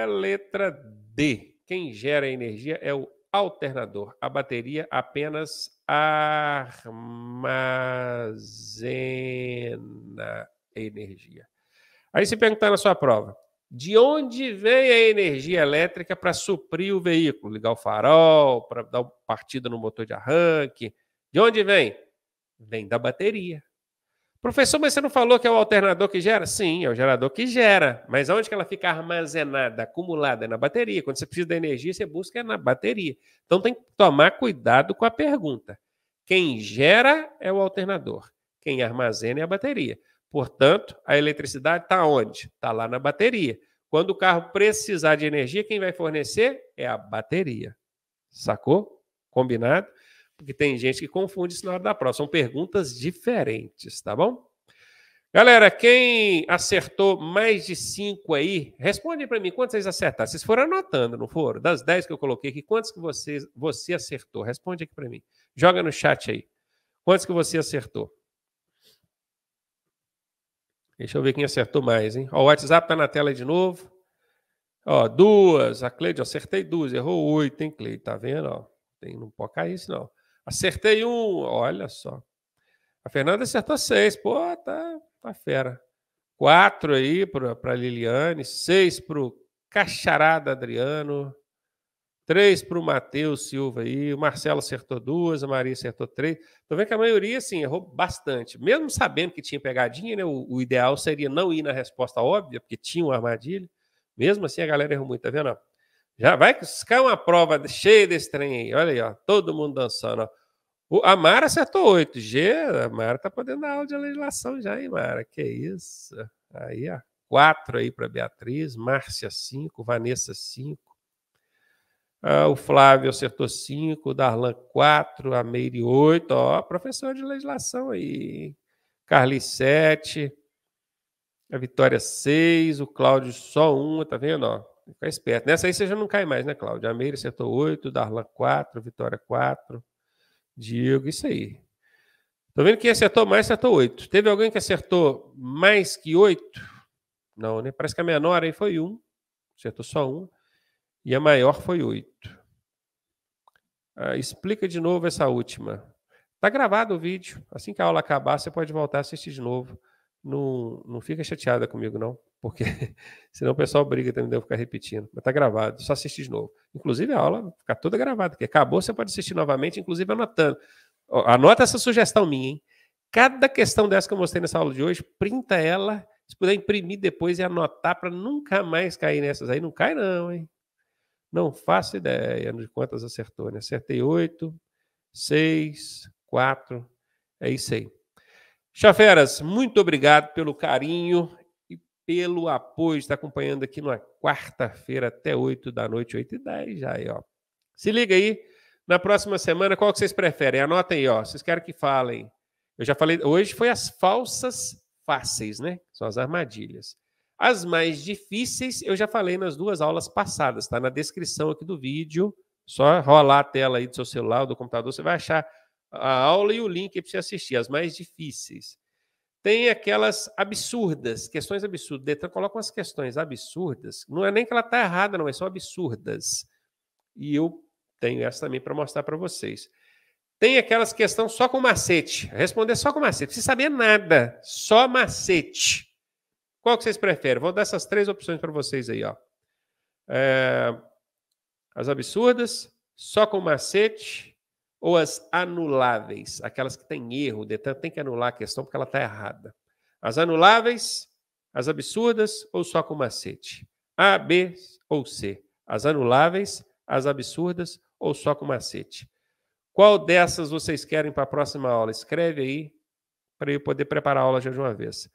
é letra D. Quem gera energia é o alternador. A bateria apenas armazena energia. Aí se perguntar na sua prova, de onde vem a energia elétrica para suprir o veículo? Ligar o farol, para dar partida no motor de arranque. De onde vem? Vem da bateria. Professor, mas você não falou que é o alternador que gera? Sim, é o gerador que gera. Mas onde que ela fica armazenada, acumulada? É na bateria. Quando você precisa da energia, você busca é na bateria. Então tem que tomar cuidado com a pergunta. Quem gera é o alternador. Quem armazena é a bateria. Portanto, a eletricidade está onde? Está lá na bateria. Quando o carro precisar de energia, quem vai fornecer é a bateria. Sacou? Combinado? porque tem gente que confunde isso na hora da prova. São perguntas diferentes, tá bom? Galera, quem acertou mais de cinco aí, responde para mim quantos vocês acertaram. Vocês foram anotando, não foram? Das dez que eu coloquei aqui, quantos que você você acertou? Responde aqui para mim. Joga no chat aí. Quantos que você acertou? Deixa eu ver quem acertou mais, hein? Ó, o WhatsApp tá na tela de novo. Ó, duas. A Cleide, acertei duas. Errou oito, hein, Cleide? Tá vendo? Ó, tem, não pode cair isso, não. Acertei um, olha só. A Fernanda acertou seis, pô, tá, tá fera. Quatro aí para Liliane, seis para o Cacharada Adriano, três para o Matheus Silva aí, o Marcelo acertou duas, a Maria acertou três. Tô vendo que a maioria, assim, errou bastante. Mesmo sabendo que tinha pegadinha, né, o, o ideal seria não ir na resposta óbvia, porque tinha uma armadilha. Mesmo assim, a galera errou muito, tá vendo? Já vai ficar uma prova cheia desse trem aí. Olha aí, ó, todo mundo dançando. Ó. O, a Mara acertou 8. G, a Mara tá podendo dar aula de legislação já, hein, Mara? Que isso. Aí, ó, 4 aí para Beatriz, Márcia 5, Vanessa 5. Ah, o Flávio acertou 5, Darlan 4, a Meire 8, ó, professor de legislação aí. Carli 7, a Vitória 6, o Cláudio só 1, tá vendo, ó? Ficar esperto. Nessa aí você já não cai mais, né, Cláudio? Ameira acertou 8, Darlan 4, Vitória 4, Diego, isso aí. Tô vendo que acertou mais, acertou 8. Teve alguém que acertou mais que 8? Não, né? Parece que a menor aí foi 1. Acertou só 1. E a maior foi 8. Ah, explica de novo essa última. Tá gravado o vídeo. Assim que a aula acabar, você pode voltar a assistir de novo. Não, não fica chateada comigo, não porque (laughs) senão o pessoal briga também, deve ficar repetindo. Mas tá gravado, só assistir de novo. Inclusive a aula fica toda gravada, porque acabou, você pode assistir novamente, inclusive anotando. Anota essa sugestão minha, hein? Cada questão dessa que eu mostrei nessa aula de hoje, printa ela, se puder imprimir depois e anotar para nunca mais cair nessas aí. Não cai não, hein? Não faço ideia de quantas acertou, né? Acertei oito, seis, quatro, é isso aí. Chaferas, muito obrigado pelo carinho pelo apoio, está acompanhando aqui na quarta-feira até 8 da noite, 8 e 10 já aí, ó. Se liga aí, na próxima semana, qual que vocês preferem? anote aí, ó, vocês querem que falem. Eu já falei, hoje foi as falsas fáceis, né? São as armadilhas. As mais difíceis eu já falei nas duas aulas passadas, tá? Na descrição aqui do vídeo, só rolar a tela aí do seu celular ou do computador, você vai achar a aula e o link para você assistir, as mais difíceis tem aquelas absurdas, questões absurdas. Detran coloca umas questões absurdas. Não é nem que ela está errada, não, mas é são absurdas. E eu tenho essa também para mostrar para vocês. Tem aquelas questões só com macete. Responder só com macete, sem saber nada. Só macete. Qual que vocês preferem? Vou dar essas três opções para vocês aí. Ó. É... As absurdas, só com macete ou as anuláveis, aquelas que têm erro, o Detran tem que anular a questão porque ela está errada. As anuláveis, as absurdas ou só com macete? A, B ou C? As anuláveis, as absurdas ou só com macete? Qual dessas vocês querem para a próxima aula? Escreve aí para eu poder preparar a aula já de uma vez.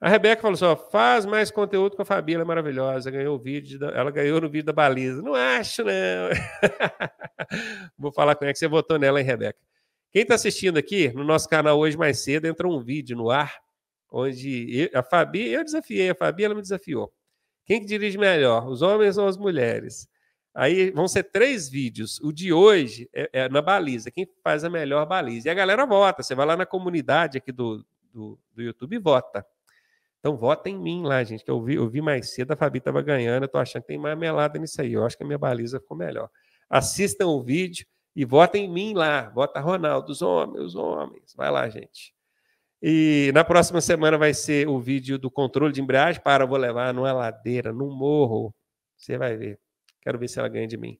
A Rebeca falou assim: ó, faz mais conteúdo com a Fabi, ela é maravilhosa. Ganhou o vídeo, da... ela ganhou no vídeo da baliza. Não acho, não. (laughs) Vou falar com ela que você votou nela, hein, Rebeca? Quem está assistindo aqui, no nosso canal hoje mais cedo, entrou um vídeo no ar, onde eu, a Fabi, eu desafiei a Fabi, ela me desafiou. Quem que dirige melhor, os homens ou as mulheres? Aí vão ser três vídeos. O de hoje é, é na baliza, quem faz a melhor baliza. E a galera vota. Você vai lá na comunidade aqui do, do, do YouTube e vota. Então votem em mim lá, gente, que eu vi, eu vi mais cedo, a Fabi estava ganhando, eu achando que tem marmelada nisso aí, eu acho que a minha baliza ficou melhor. Assistam o vídeo e votem em mim lá, vota Ronaldo, os homens, os homens, vai lá, gente. E na próxima semana vai ser o vídeo do controle de embreagem, para, eu vou levar numa ladeira, num morro, você vai ver, quero ver se ela ganha de mim.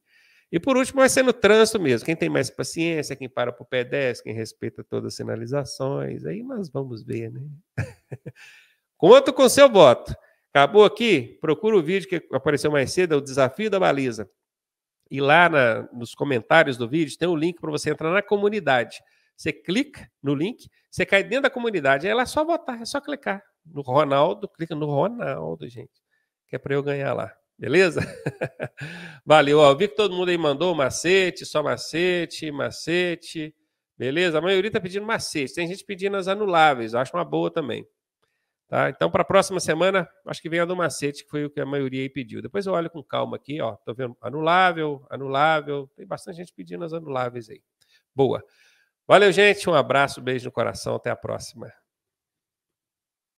E por último vai ser no trânsito mesmo, quem tem mais paciência, quem para para o pedestre, quem respeita todas as sinalizações, aí nós vamos ver, né? (laughs) Conto com seu voto. Acabou aqui? Procura o vídeo que apareceu mais cedo, é o desafio da baliza. E lá na, nos comentários do vídeo tem um link para você entrar na comunidade. Você clica no link, você cai dentro da comunidade. Aí é lá é só votar, é só clicar no Ronaldo. Clica no Ronaldo, gente, que é para eu ganhar lá. Beleza? (laughs) Valeu. Ó, eu vi que todo mundo aí mandou macete, só macete, macete. Beleza? A maioria está pedindo macete. Tem gente pedindo as anuláveis. acho uma boa também. Tá? Então, para a próxima semana, acho que vem a do macete, que foi o que a maioria aí pediu. Depois eu olho com calma aqui, ó. Tô vendo anulável, anulável. Tem bastante gente pedindo as anuláveis aí. Boa. Valeu, gente. Um abraço, um beijo no coração. Até a próxima.